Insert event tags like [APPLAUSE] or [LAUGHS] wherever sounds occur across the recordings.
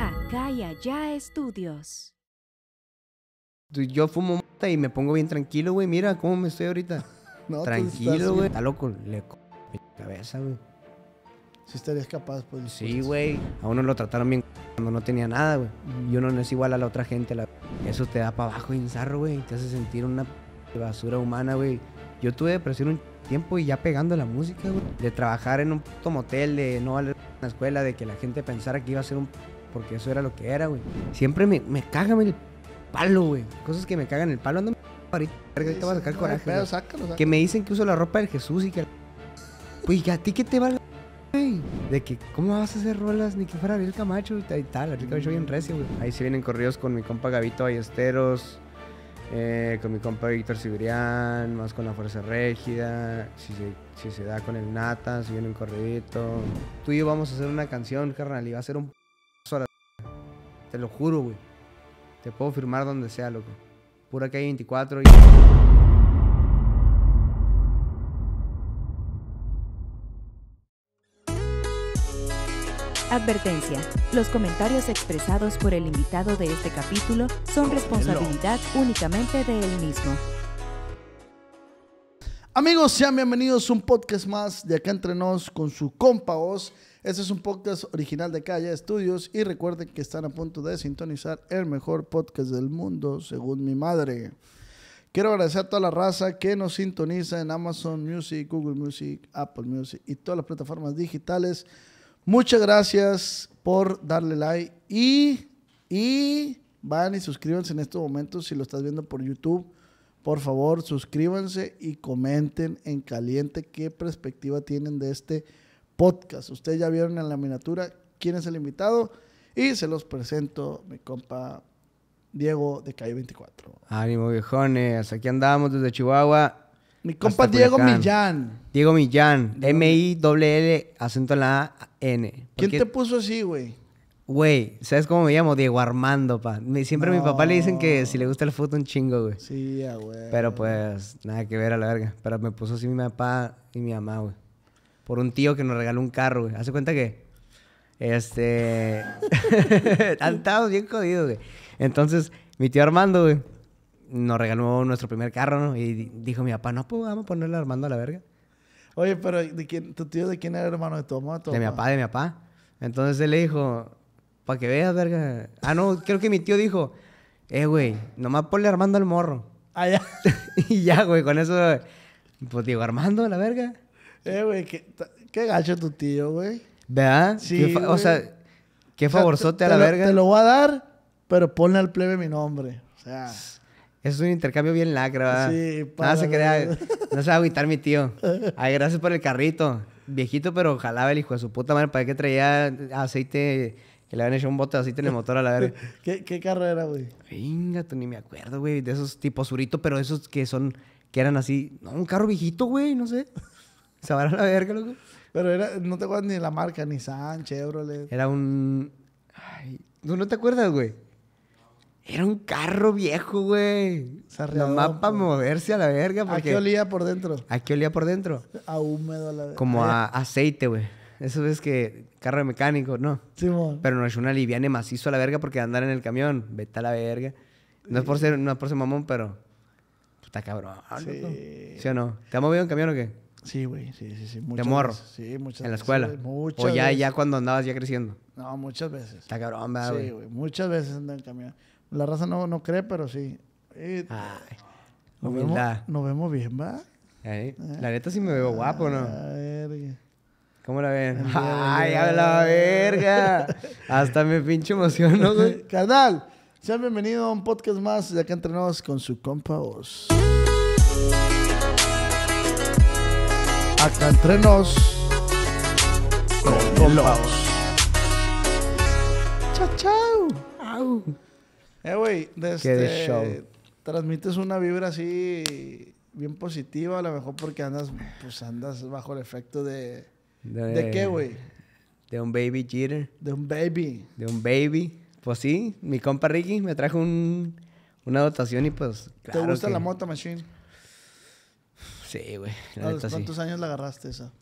Acá y allá estudios. Yo fumo y me pongo bien tranquilo, güey. Mira cómo me estoy ahorita. [LAUGHS] tranquilo, güey. Está loco, le cabeza, güey. Si estarías capaz, pues. Sí, güey. A uno lo trataron bien cuando no tenía nada, güey. Y uno no es igual a la otra gente. La... Eso te da para abajo, zarro, güey. Te hace sentir una basura humana, güey. Yo tuve depresión un tiempo y ya pegando la música, De trabajar en un puto motel, de no valer la escuela, de que la gente pensara que iba a ser un... Porque eso era lo que era, güey. Siempre me, me cagan el palo, güey. Cosas que me cagan el palo. coraje. Que me dicen que uso la ropa del Jesús y que... ¿a ti que te va De que, ¿cómo vas a hacer rolas ni que fuera el Camacho? Y tal, Ariel Camacho bien recio, güey. Ahí se vienen corridos con mi compa Gavito Ballesteros, eh, con mi compa Víctor Siberian, más con la Fuerza Régida, si se, si se da con el Nata, si viene un corredito. Tú y yo vamos a hacer una canción, carnal, y va a ser un paso a la... Te lo juro, güey. Te puedo firmar donde sea, loco. Pura hay 24 y... Advertencia. Los comentarios expresados por el invitado de este capítulo son responsabilidad únicamente de él mismo. Amigos, sean bienvenidos a un podcast más de Acá Entre Nos con su compa Oz. Este es un podcast original de Calla Estudios y recuerden que están a punto de sintonizar el mejor podcast del mundo, según mi madre. Quiero agradecer a toda la raza que nos sintoniza en Amazon Music, Google Music, Apple Music y todas las plataformas digitales Muchas gracias por darle like y, y van y suscríbanse en estos momentos si lo estás viendo por YouTube. Por favor, suscríbanse y comenten en caliente qué perspectiva tienen de este podcast. Ustedes ya vieron en la miniatura quién es el invitado y se los presento mi compa Diego de Calle 24. Ánimo viejones, aquí andamos desde Chihuahua mi compa Diego Millán. Diego Millán. M-I-L-L, acento en la A-N. ¿Quién te puso así, güey? Güey, ¿sabes cómo me llamo? Diego Armando, pa. siempre a mi papá le dicen que si le gusta el fútbol un chingo, güey. Sí, güey. Pero pues, nada que ver a la verga. Pero me puso así mi papá y mi mamá, güey. Por un tío que nos regaló un carro, güey. Hace cuenta que. Este. [LAUGHS] [LAUGHS] Tantado, bien jodidos, güey. Entonces, mi tío Armando, güey, nos regaló nuestro primer carro y dijo mi papá, no, pues vamos a ponerle Armando a la verga. Oye, pero ¿de quién, ¿tu tío de quién era hermano de tu mamá? de mi papá, de mi papá. Entonces él le dijo, para que veas, verga. Ah, no, creo que mi tío dijo, eh, güey, nomás ponle Armando al morro. Ah, ya. [LAUGHS] y ya, güey, con eso, pues digo, Armando a la verga. Eh, güey, qué, gacho tu tío, güey. ¿Verdad? Sí. O sea, qué favorzote a la verga. Te lo voy a dar, pero ponle al plebe mi nombre. O sea. Es un intercambio bien lacra, ¿verdad? Sí, para. Nada se crea. [LAUGHS] No se va a agüitar mi tío. Ay, gracias por el carrito. Viejito, pero jalaba el hijo de su puta madre. ¿Para qué traía aceite? Que le habían hecho un bote de aceite en el motor a la verga. [LAUGHS] ¿Qué, carro era, güey? Venga, tú ni me acuerdo, güey. De esos tipos surito, pero esos que son. Que eran así. No, un carro viejito, güey. No sé. Se van a la verga, loco. Pero era, no te acuerdas ni de la marca, ni San, Chevrolet. Era un. Ay, ¿No te acuerdas, güey? Era un carro viejo, güey. Nomás para pues. moverse a la verga. ¿A qué olía por dentro? ¿A qué olía por dentro? A húmedo a la verga. Como a aceite, güey. Eso es que carro de mecánico, no. Sí, mo. Pero no es una liviane macizo a la verga porque andar en el camión, vete a la verga. No es por ser, no es mamón, pero. Está cabrón. Sí. ¿Sí o no? ¿Te ha movido en camión o qué? Sí, güey, sí, sí, sí. Muchas de morro. Sí, muchas veces. En la escuela. o ya, ya cuando andabas ya creciendo. No, muchas veces. Está cabrón, güey. Sí, güey, muchas veces ando en camión. La raza no, no cree, pero sí. Ay, nos, vemos, nos, vemos, bien, ¿va? Eh. la neta sí me veo guapo, ¿no? verga. ¿Cómo la ven? ¡Ay, a la verga! Hasta me pinche emociono, güey. [LAUGHS] Carnal, sean bienvenidos a un podcast más de acá entrenados con su compa Os. Acá entrenos con compa Os. Chao, chao. Au. Eh, este, transmites una vibra así bien positiva, a lo mejor porque andas, pues, andas bajo el efecto de... ¿De, qué, güey? De un baby jitter De un baby. De un baby. Pues sí, mi compa Ricky me trajo una dotación y pues... ¿Te gusta la moto machine? Sí, güey. ¿A los cuántos años la agarraste esa?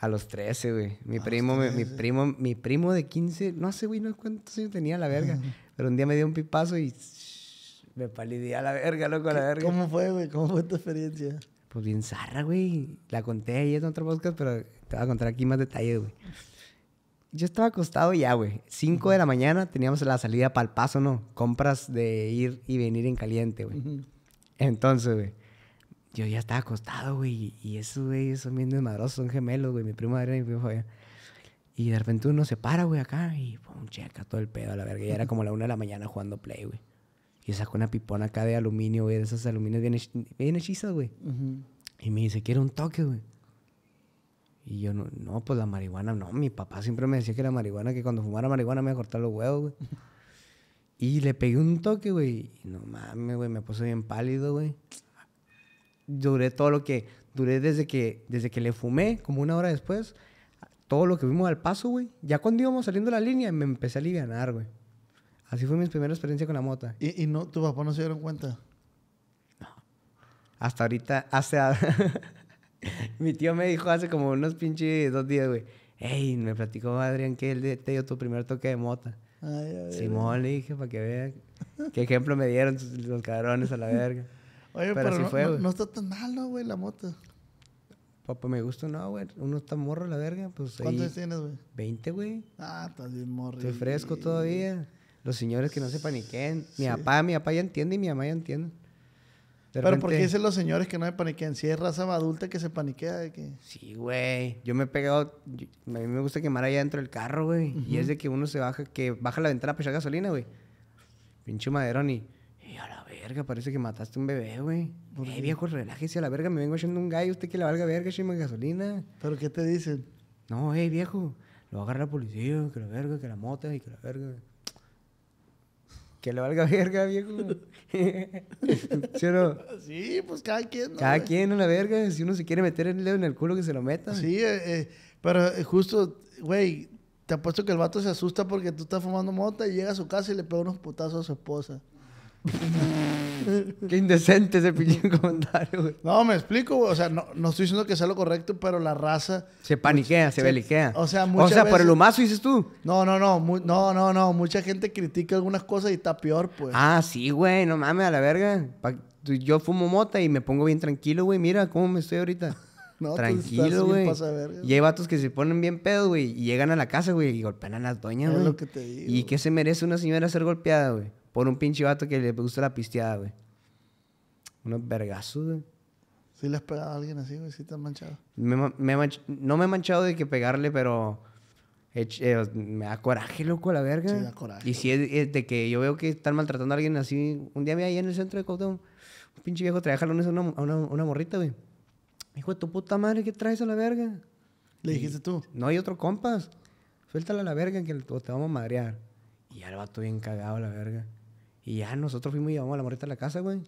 A los 13, güey. Mi primo, Mi, primo, mi primo de 15, no sé, güey, no cuántos años tenía la verga. [LAUGHS] Pero un día me dio un pipazo y me palidí a la verga, loco, a la verga. ¿Cómo fue, güey? ¿Cómo fue tu experiencia? Pues bien zarra, güey. La conté ahí en otro podcast, pero te voy a contar aquí más detalles, güey. Yo estaba acostado ya, güey. 5 de la mañana teníamos la salida para el paso, ¿no? Compras de ir y venir en caliente, güey. Entonces, güey, yo ya estaba acostado, güey. Y eso, güey, son bien desmadrosos, son gemelos, güey. Mi primo y mi primo Fabián. Y de repente uno se para, güey, acá y pum, checa todo el pedo a la verga. Y era como la una de la mañana jugando play, güey. Y sacó una pipona acá de aluminio, güey, de esas aluminios bien, hech güey. Y me dice, quiero un toque, güey. Y yo, no, no, pues la marihuana, no. Mi papá siempre me decía que la marihuana, que cuando fumara marihuana me iba a cortar los huevos, güey. [LAUGHS] y le pegué un toque, güey. Y no mames, güey, me puse bien pálido, güey. Duré todo lo que... Duré desde que, desde que le fumé, como una hora después, todo lo que vimos al paso, güey. Ya cuando íbamos saliendo la línea, me empecé a aliviar, güey. Así fue mi primera experiencia con la mota. ¿Y, y no, tu papá no se dieron cuenta? No. Hasta ahorita, Hace... [LAUGHS] mi tío me dijo hace como unos pinches dos días, güey. Ey, me platicó Adrián que él te dio tu primer toque de mota. Ay, ay, Simón le dije para que vean qué ejemplo me dieron los cabrones a la verga. [LAUGHS] Oye, pero, no, está tan malo, güey, la mota? Papá, me gusta, no, güey. Uno está morro, la verga. Pues, ¿Cuántos tienes, güey? 20, güey. Ah, estás bien morro. Estoy fresco todavía. Los señores que no se paniquen. Mi papá, mi papá ya entiende y mi mamá ya entiende. Pero ¿por qué dicen los señores que no se paniquen? Si es raza adulta que se paniquea. De que... Sí, güey. Yo me he pegado... a mí me gusta quemar allá dentro del carro, güey. Y es de que uno se baja... Que baja la ventana para echar gasolina, güey. Pinche maderón y parece que mataste un bebé, güey. Eh, viejo, relájese a la verga, me vengo echando un gallo, usted que la valga verga, de gasolina. ¿Pero qué te dicen? No, eh, viejo, lo va a agarrar la policía, que la verga, que la mota y que la verga. Que le valga verga, viejo. [LAUGHS] ¿Sí pues cada quien. Cada quien a la verga. Si uno se quiere meter el dedo en el culo, que se lo meta. Sí, eh, eh, pero eh, justo, güey, te apuesto que el vato se asusta porque tú estás fumando mota y llega a su casa y le pega unos putazos a su esposa. Qué indecente ese pinche [LAUGHS] comentario, güey. No, me explico, güey. O sea, no, estoy diciendo que sea lo correcto, pero la raza. Se paniquea, se, beliquea. O sea, muchas O sea, por el humazo dices tú. No, no, no. no, no, no. Mucha gente critica algunas cosas y está peor, pues. Ah, sí, güey. No mames, a la verga. yo fumo mota y me pongo bien tranquilo, güey. Mira cómo me estoy ahorita. [LAUGHS] Tranquilo, güey. Y hay vatos que se ponen bien pedo, güey. Y llegan a la casa, güey. Y golpean a las doñas, güey. Y qué se merece una señora ser golpeada, güey. Por un pinche vato que le gusta la pisteada, güey. Unos vergazos, güey. ¿Sí le has pegado a alguien así, güey? ¿Sí te has manchado? no me he manchado de que pegarle, pero eh, me da coraje, loco, a la verga. Sí, da coraje. Y si es, de que yo veo que están maltratando a alguien así. Un día me ahí en el centro de Cotón... Un pinche viejo trae a una, una, morrita, güey. Hijo de tu puta madre, ¿qué traes a la verga? ¿Le dijiste tú? No hay otro compas. Suéltala a la verga que te vamos a madrear. Y ya el vato bien cagado la verga. Y ya nosotros fuimos y llevamos a la morrita a la casa, güey.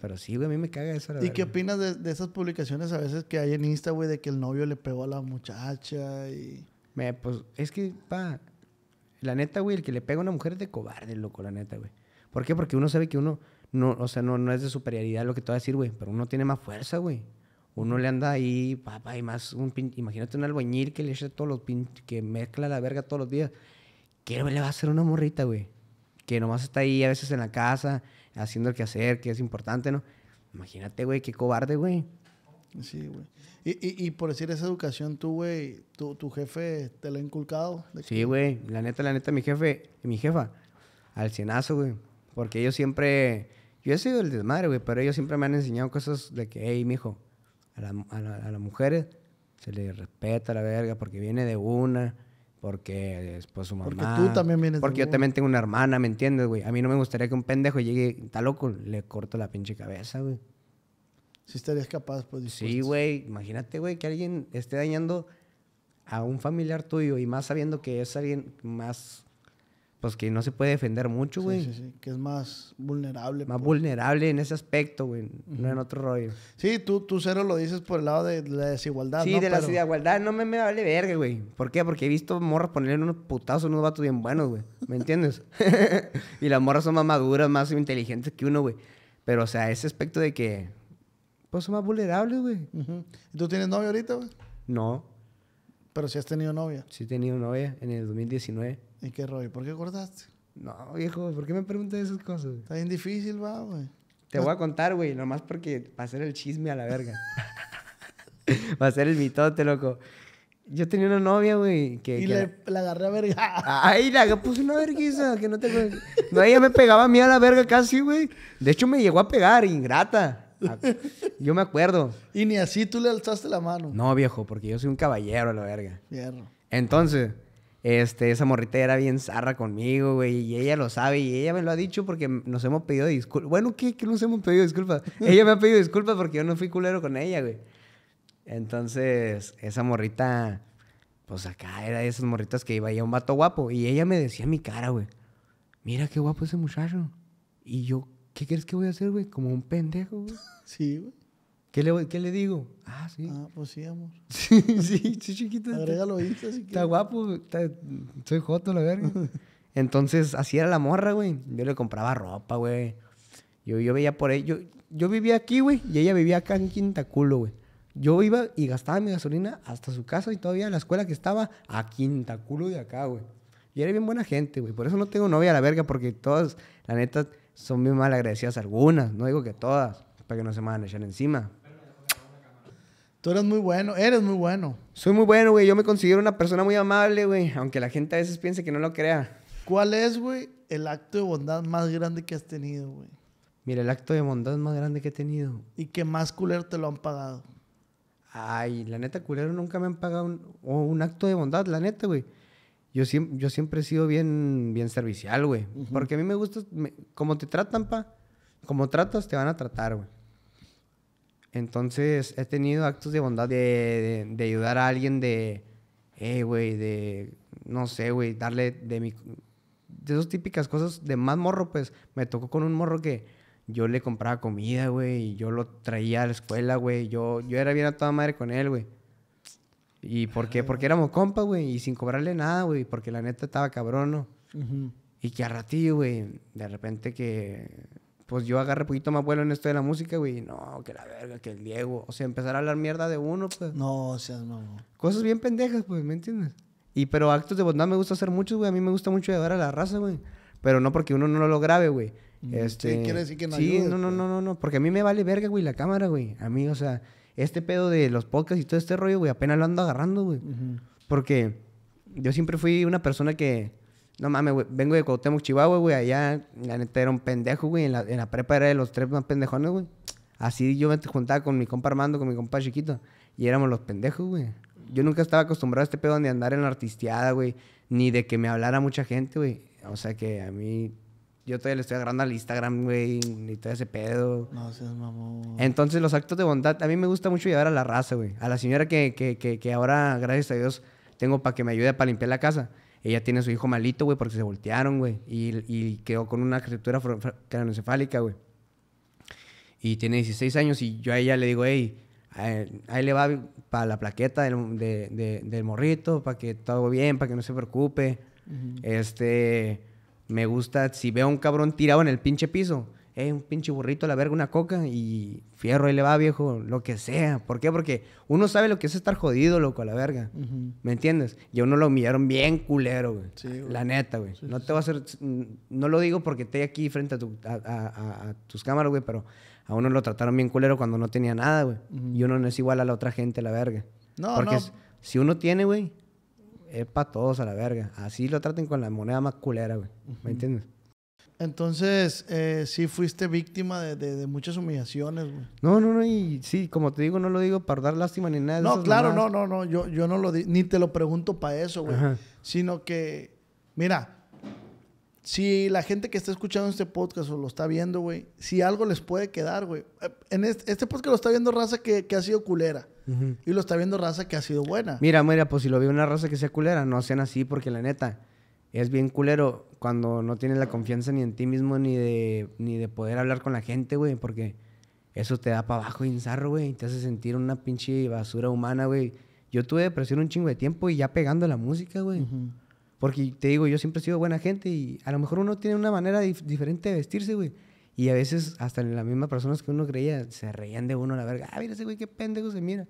Pero sí, güey, a mí me caga eso. ¿Y qué opinas de, esas publicaciones a veces que hay en Insta, güey, de que el novio le pegó a la muchacha y... Me, pues es que, pa, la neta, güey, el que le pega a una mujer es de cobarde, loco, la neta, güey. ¿Por qué? Porque uno sabe que uno, no, o sea, no, no es de superioridad lo que te va a decir, güey, pero uno tiene más fuerza, güey. Uno le anda ahí, papá, y más un Imagínate un albañil que le echa todos los pinches que mezcla la verga todos los días. ¿Qué le va a hacer una morrita, güey? que nomás está ahí a veces en la casa, haciendo el que hacer, que es importante, ¿no? Imagínate, güey, qué cobarde, güey. Sí, güey. Y, y, por decir esa educación, tú, güey, tu, jefe te la ha inculcado. Sí, güey. La neta, la neta, mi jefe, mi jefa, al cienazo, güey. Porque ellos siempre. Yo he sido el desmadre, güey, pero ellos siempre me han enseñado cosas de que, hey, mijo, a, a las mujeres se les respeta la verga porque viene de una porque después su mamá. Porque tú también vienes Porque yo también tengo una hermana, ¿me entiendes, güey? A mí no me gustaría que un pendejo llegue, está loco, le corto la pinche cabeza, güey. Si estarías capaz, pues. Sí, güey. Imagínate, güey, que alguien esté dañando a un familiar tuyo y más sabiendo que es alguien más pues que no se puede defender mucho, güey. Sí, sí, sí, que es más vulnerable. Más vulnerable en ese aspecto, güey, no en otro rollo. Sí, tú, tú cero lo dices por el lado de la desigualdad, Sí, de la desigualdad no me, me vale verga, güey. ¿Por qué? Porque he visto morras ponerle unos putazos unos vatos bien buenos, güey. ¿Me entiendes? [LAUGHS] y las morras son más maduras, más inteligentes que uno, güey. Pero, o sea, ese aspecto de que, pues son más vulnerables, güey. ¿Tú tienes novia ahorita, güey? No. Pero sí has tenido novia. Sí he tenido novia en el 2019. ¿Y qué rollo? ¿Por qué acordaste? No, viejo, ¿por qué me preguntas esas cosas? Está bien difícil, va, güey. Te voy a contar, güey, nomás porque va a ser el chisme a la verga. [LAUGHS] va a ser el mitote, loco. Yo tenía una novia, güey, que... Y le, la agarré a verga. Ay, la puse una verguiza, que no te... No, ella me pegaba a mí a la verga casi, güey. De hecho, me llegó a pegar, ingrata. Yo me acuerdo. Y ni así tú le alzaste la mano. No, viejo, porque yo soy un caballero a la verga. Fierro. Entonces... Este, esa morrita era bien zarra conmigo, güey, y ella lo sabe y ella me lo ha dicho porque nos hemos pedido disculpas. Bueno, ¿qué, ¿qué nos hemos pedido disculpas? [LAUGHS] ella me ha pedido disculpas porque yo no fui culero con ella, güey. Entonces, esa morrita, pues acá era de esas morritas que iba a un vato guapo y ella me decía en mi cara, güey, mira qué guapo ese muchacho. Y yo, ¿qué crees que voy a hacer, güey? Como un pendejo, güey. [LAUGHS] Sí, güey. ¿Qué le, ¿Qué le, digo? Ah, sí. Ah, pues sí, amor. [LAUGHS] sí, sí, sí chiquita. Agrégalo así que. Está guapo, soy joto, la verga. Entonces, así era la morra, güey. Yo le compraba ropa, güey. Yo, yo veía por ahí. Yo, vivía aquí, güey, y ella vivía acá en Quintaculo, güey. Yo iba y gastaba mi gasolina hasta su casa y todavía en la escuela que estaba a Quintaculo de acá, güey. Y era bien buena gente, güey. Por eso no tengo novia la verga, porque todas, la neta, son bien mal agradecidas algunas. No digo que todas, para que no se me van a echar encima. Tú eres muy bueno, eres muy bueno. Soy muy bueno, güey. Yo me considero una persona muy amable, güey. Aunque la gente a veces piense que no lo crea. ¿Cuál es, güey, el acto de bondad más grande que has tenido, güey? Mira, el acto de bondad más grande que he tenido. ¿Y qué más culero te lo han pagado? Ay, la neta, culero, nunca me han pagado un, acto de bondad, la neta, güey. Yo, siempre, yo siempre he sido bien, bien servicial, güey. Porque a mí me gusta, como te tratan, pa, como tratas, te van a tratar, güey. Entonces he tenido actos de bondad de, ayudar a alguien de, eh, güey, de, no sé, güey, darle de mi... De esas típicas cosas de más morro, pues me tocó con un morro que yo le compraba comida, güey, y yo lo traía a la escuela, güey, yo, yo era bien a toda madre con él, güey. ¿Y por qué? Porque éramos compas, güey, y sin cobrarle nada, güey, porque la neta estaba cabrón, ¿no? Y que a ratillo, güey, de repente que pues yo agarré poquito más vuelo en esto de la música, güey. No, que la verga, que el Diego. O sea, empezar a hablar mierda de uno, pues. No, o sea, no. Cosas bien pendejas, pues, ¿me entiendes? Y pero actos de bondad me gusta hacer muchos, güey. A mí me gusta mucho llevar a la raza, güey. Pero no porque uno no lo grabe, güey. Mm, este, quiere decir que no Sí, no, no, pues. no, no, no. Porque a mí me vale verga, güey, la cámara, güey. A mí, o sea, este pedo de los podcasts y todo este rollo, güey, apenas lo ando agarrando, güey. Porque yo siempre fui una persona que no mames, güey. Vengo de Cuauhtémoc, Chihuahua, güey. Allá, la neta, era un pendejo, güey. En la, en la prepa era de los tres más pendejones, güey. Así yo me juntaba con mi compa Armando, con mi compa Chiquito. Y éramos los pendejos, güey. Yo nunca estaba acostumbrado a este pedo de andar en la artisteada, güey. Ni de que me hablara mucha gente, güey. O sea que a mí... Yo todavía le estoy agarrando al Instagram, güey. Ni todo ese pedo. No seas mamón. Entonces, los actos de bondad... A mí me gusta mucho llevar a la raza, güey. A la señora que, que ahora, gracias a Dios, tengo para que me ayude para limpiar la casa ella tiene a su hijo malito, güey, porque se voltearon, güey. Y, quedó con una criatura cranoencefálica, güey. Y tiene 16 años y yo a ella le digo, hey, ahí le va para la plaqueta del, morrito, para que todo bien, para que no se preocupe. Este, me gusta, si veo a un cabrón tirado en el pinche piso, un pinche burrito, la verga, una coca y fierro, ahí le va, viejo, lo que sea. ¿Por qué? Porque uno sabe lo que es estar jodido, loco, a la verga. ¿Me entiendes? Y a uno lo humillaron bien culero, güey. La neta, güey. no te va a hacer. No lo digo porque estoy aquí frente a, tus cámaras, güey, pero a uno lo trataron bien culero cuando no tenía nada, güey. Y uno no es igual a la otra gente, la verga. No, porque no. porque si uno tiene, güey, es para todos a la verga. Así lo traten con la moneda más culera, güey. ¿Me entiendes? Entonces, eh, sí fuiste víctima de, muchas humillaciones, güey. No, no, no, y sí, como te digo, no lo digo para dar lástima ni nada. De no, claro, no, no, no, yo, yo no lo digo, ni te lo pregunto para eso, güey. Sino que, mira, si la gente que está escuchando este podcast o lo está viendo, güey, si algo les puede quedar, güey. Eh, en este, este, podcast lo está viendo raza que, ha sido culera. Y lo está viendo raza que ha sido buena. Mira, mira, pues si lo vi una raza que sea culera, no hacen así, porque la neta, es bien culero cuando no tienes la confianza ni en ti mismo ni de, ni de poder hablar con la gente, güey, porque eso te da para abajo insarro, güey, te hace sentir una pinche basura humana, güey. Yo tuve depresión un chingo de tiempo y ya pegando la música, güey. Porque te digo, yo siempre he sido buena gente y a lo mejor uno tiene una manera diferente de vestirse, güey. Y a veces hasta en las mismas personas que uno creía se reían de uno a la verga. Ah, mira ese güey, qué pendejo se mira.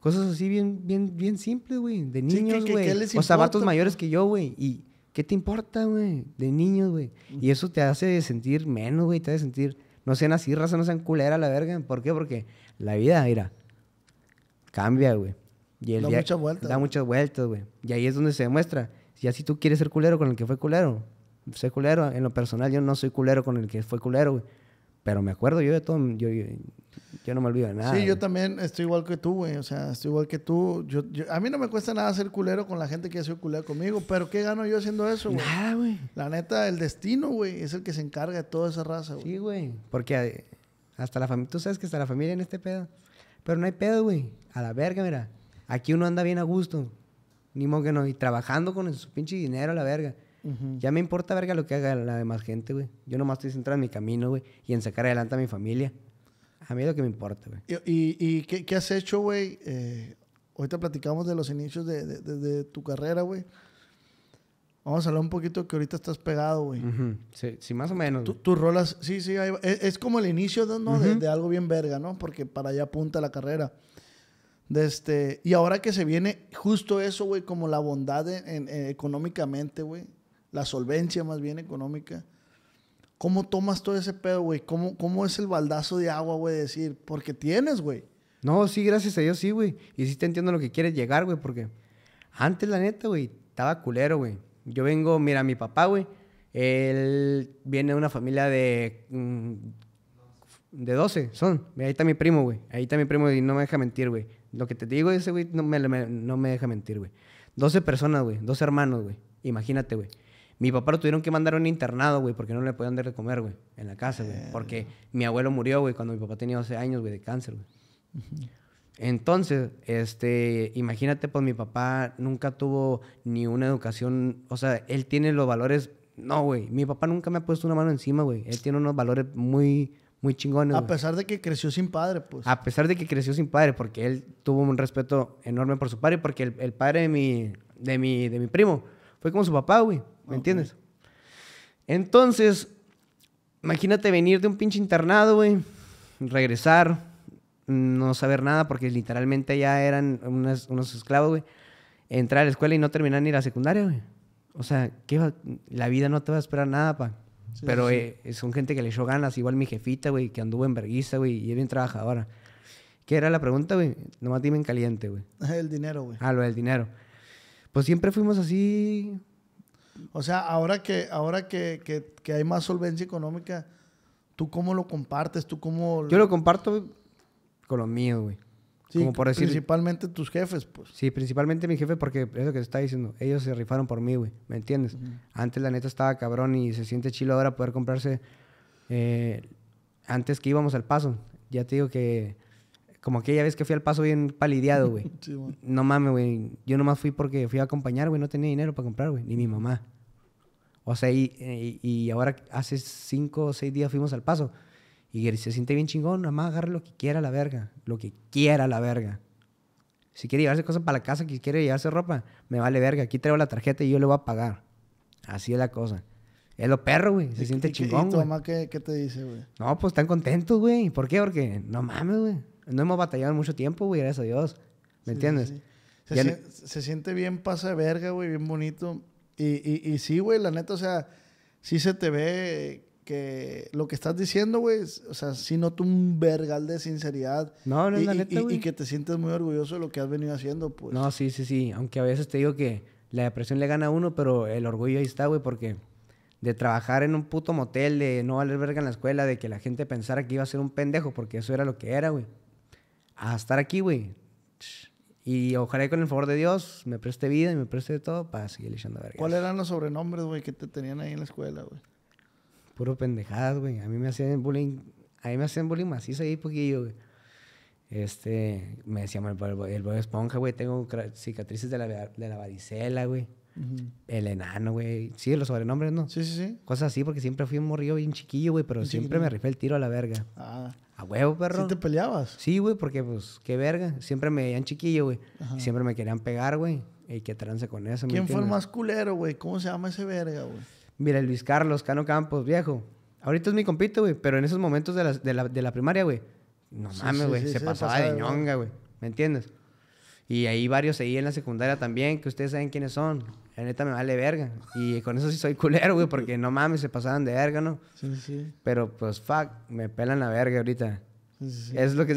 Cosas así bien, bien, bien simples, güey. De niños, güey. o sea, mayores que yo, güey. Y ¿Qué te importa, güey? De niños, güey. Y eso te hace sentir menos, güey. Te hace sentir, no sean así, raza, no sean culera la verga. ¿Por qué? Porque la vida, mira, cambia, güey. Y el da muchas vueltas. Da muchas vueltas, güey. Y ahí es donde se demuestra. Ya si tú quieres ser culero con el que fue culero, sé culero. En lo personal, yo no soy culero con el que fue culero, güey. Pero me acuerdo yo de todo, yo, yo, no me olvido de nada. Sí, yo también estoy igual que tú, güey. O sea, estoy igual que tú. Yo, yo, a mí no me cuesta nada ser culero con la gente que ha sido culera conmigo, pero ¿qué gano yo haciendo eso, güey? Nada, güey. La neta, el destino, güey, es el que se encarga de toda esa raza, güey. Sí, güey. Porque hasta la familia, tú sabes que hasta la familia en este pedo. Pero no hay pedo, güey. A la verga, mira. Aquí uno anda bien a gusto. Ni modo que no. Y trabajando con su pinche dinero a la verga. Ya me importa verga lo que haga la demás gente, güey. Yo nomás estoy centrado en mi camino, güey, y en sacar adelante a mi familia. A mí es lo que me importa, güey. ¿Y, y, qué, has hecho, güey? Eh, ahorita platicamos de los inicios de, tu carrera, güey. Vamos a hablar un poquito que ahorita estás pegado, güey. sí, más o menos. Tus rolas, sí, sí. es, como el inicio de, algo bien verga, ¿no? Porque para allá apunta la carrera. este, y ahora que se viene justo eso, güey, como la bondad eh, económicamente, güey la solvencia más bien económica. ¿Cómo tomas todo ese pedo, güey? ¿Cómo, es el baldazo de agua, güey? Decir, porque tienes, güey. No, sí, gracias a Dios, sí, güey. Y sí te entiendo lo que quieres llegar, güey, porque antes, la neta, güey, estaba culero, güey. Yo vengo, mira, mi papá, güey, él viene de una familia de. Mm, de 12, son. Ahí está mi primo, güey. Ahí está mi primo y no me deja mentir, güey. Lo que te digo, ese güey no me, no me deja mentir, güey. 12 personas, güey. 12 hermanos, güey. Imagínate, güey. Mi papá lo tuvieron que mandar a un internado, güey, porque no le podían dar de comer, güey, en la casa, güey. Eh. Porque mi abuelo murió, güey, cuando mi papá tenía 12 años, güey, de cáncer, güey. Entonces, este, imagínate, pues mi papá nunca tuvo ni una educación, o sea, él tiene los valores, no, güey, mi papá nunca me ha puesto una mano encima, güey, él tiene unos valores muy, muy chingones. A pesar de que creció sin padre, pues. A pesar de que creció sin padre, porque él tuvo un respeto enorme por su padre, porque el, padre de mi, de mi, de mi primo fue como su papá, güey. ¿Me entiendes? Entonces, imagínate venir de un pinche internado, güey, regresar, no saber nada, porque literalmente ya eran unos esclavos, güey. Entrar a la escuela y no terminar ni la secundaria, güey. O sea, la vida no te va a esperar nada, pa. Pero es eh, son gente que le echó ganas, igual mi jefita, güey, que anduvo en Berguisa, güey, y es bien trabajadora. ¿Qué era la pregunta, güey? Nomás dime en caliente, güey. [LAUGHS] El dinero, güey. Ah, lo del dinero. Pues siempre fuimos así o sea, ahora que, ahora que, hay más solvencia económica, ¿tú cómo lo compartes? ¿Tú cómo Yo lo comparto con lo mío, güey. Sí, por decir, principalmente tus jefes, pues. Sí, principalmente mi jefe, porque eso que te está diciendo. Ellos se rifaron por mí, güey. ¿Me entiendes? Antes la neta estaba cabrón y se siente chilo ahora poder comprarse. Eh, antes que íbamos al paso, ya te digo que como aquella vez que fui al paso bien palideado, güey. [LAUGHS] no mames, güey. Yo nomás fui porque fui a acompañar, güey. No tenía dinero para comprar, güey. Ni mi mamá. O sea, y, y, ahora hace cinco o seis días fuimos al paso. Y se siente bien chingón. Nomás más agarre lo que quiera la verga. Lo que quiera la verga. Si quiere llevarse cosas para la casa, que quiere llevarse ropa, me vale verga. Aquí traigo la tarjeta y yo le voy a pagar. Así es la cosa. Es lo perro, güey. Se siente chingón, güey. ¿Y tu mamá qué, qué te dice, güey? No, pues están contentos, güey. ¿Por qué? Porque no mames, güey no hemos batallado mucho tiempo, güey, gracias a Dios. ¿Me entiendes? Se, siente bien pasa de verga, güey, bien bonito. Y, y, sí, güey, la neta, o sea, sí se te ve que lo que estás diciendo, güey, o sea, sí noto un vergal de sinceridad. No, no, y, la neta, y, y, que te sientes muy orgulloso de lo que has venido haciendo, pues. No, sí, sí, sí. Aunque a veces te digo que la depresión le gana a uno, pero el orgullo ahí está, güey, porque de trabajar en un puto motel, de no valer verga en la escuela, de que la gente pensara que iba a ser un pendejo, porque eso era lo que era, güey a estar aquí, güey. Y ojalá con el favor de Dios me preste vida y me preste de todo para seguir echando vergas. ¿Cuáles eran los sobrenombres, güey, que te tenían ahí en la escuela, güey? Puro pendejadas, güey. A mí me hacían bullying, a mí me hacían bullying macizo ahí poquillo, güey. Este, me decían el, el, Esponja, güey. Tengo cicatrices de la, de varicela, güey. El enano, güey. Sí, los sobrenombres, ¿no? Sí, sí, sí. Cosas así, porque siempre fui un morrillo bien chiquillo, güey, pero siempre me rifé el tiro a la verga. Ah. A huevo, perro. ¿Sí te peleabas? Sí, güey, porque pues, qué verga. Siempre me veían chiquillo, güey. Siempre me querían pegar, güey. Y qué trance con eso. ¿Quién fue el más culero, güey? ¿Cómo se llama ese verga, güey? Mira, Luis Carlos, Cano Campos, viejo. Ahorita es mi compito, güey, pero en esos momentos de la, primaria, güey. No mames, güey. se, pasaba de ñonga, güey. ¿Me entiendes? Y ahí varios seguí en la secundaria también, que ustedes saben quiénes son. La neta me vale verga. Y con eso sí soy culero, güey, porque no mames, se pasaban de verga, ¿no? Sí, sí. Pero pues, fuck, me pelan la verga ahorita. Es lo que...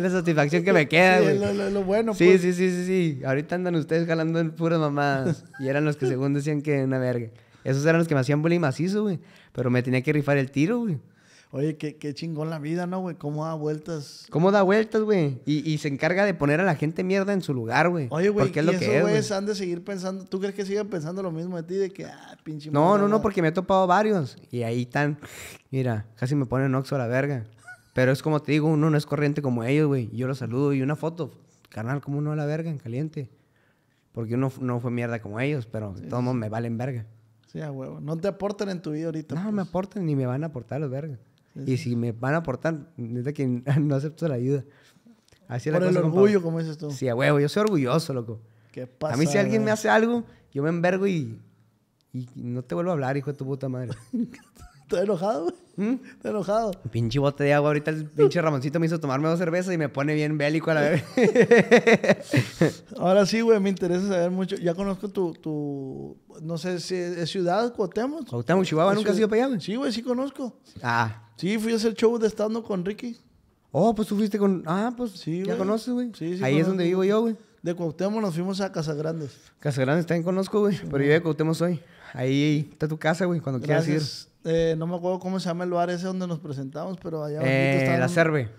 [LAUGHS] la satisfacción que me queda, güey. Sí, lo, bueno, sí, pues. sí, sí, sí, sí. Ahorita andan ustedes jalando en puras mamadas. y eran los que según decían que una verga. Esos eran los que me hacían bullying macizo, güey. Pero me tenía que rifar el tiro, güey. Oye, qué, chingón la vida, ¿no, güey? ¿Cómo da vueltas? ¿Cómo da vueltas, güey? Y, se encarga de poner a la gente mierda en su lugar, güey. Oye, güey, porque es lo que güey, han de seguir pensando. ¿Tú crees que sigan pensando lo mismo de ti? De que, ah, pinche. No, no, no, porque me he topado varios. Y ahí están. Mira, casi me ponen Oxo a la verga. Pero es como te digo, uno no es corriente como ellos, güey. Yo los saludo y una foto. Carnal, como uno a la verga, en caliente. Porque uno no fue mierda como ellos, pero de todos modos me valen verga. Sí, a huevo. No te aportan en tu vida ahorita. No, me pues. aportan ni me van a aportar los vergas y si me van a aportar, desde que [LAUGHS] no acepto la ayuda. Así Por la el orgullo, como esto? Sí, a huevo, yo soy orgulloso, loco. ¿Qué pasa? A mí si alguien me hace algo, yo me envergo y, y no te vuelvo a hablar, hijo de tu puta madre. [LAUGHS] Estoy enojado, güey. ¿Mm? Estoy enojado. Pinche bote de agua. Ahorita el pinche Ramoncito me hizo tomarme dos cervezas y me pone bien bélico a la vez. Ahora sí, güey, me interesa saber mucho. Ya conozco tu, no sé si es ciudad, Cuauhtémoc. Cuauhtémoc, Chihuahua, ¿nunca has ido para allá? Sí, güey, sí conozco. Ah. Sí, fui a hacer show de estando con Ricky. Oh, pues tú fuiste con... Ah, pues sí, ya conoces, güey. Sí, sí. Ahí es donde vivo yo, güey. De Cuauhtémoc nos fuimos a Casagrandes. Casagrandes también conozco, güey. pero yo de Cuauhtémoc hoy? ahí está tu casa, güey, cuando quieras ir. Eh, no me acuerdo cómo se llama el lugar ese donde nos presentamos, pero allá abajo eh, está. La Cerve.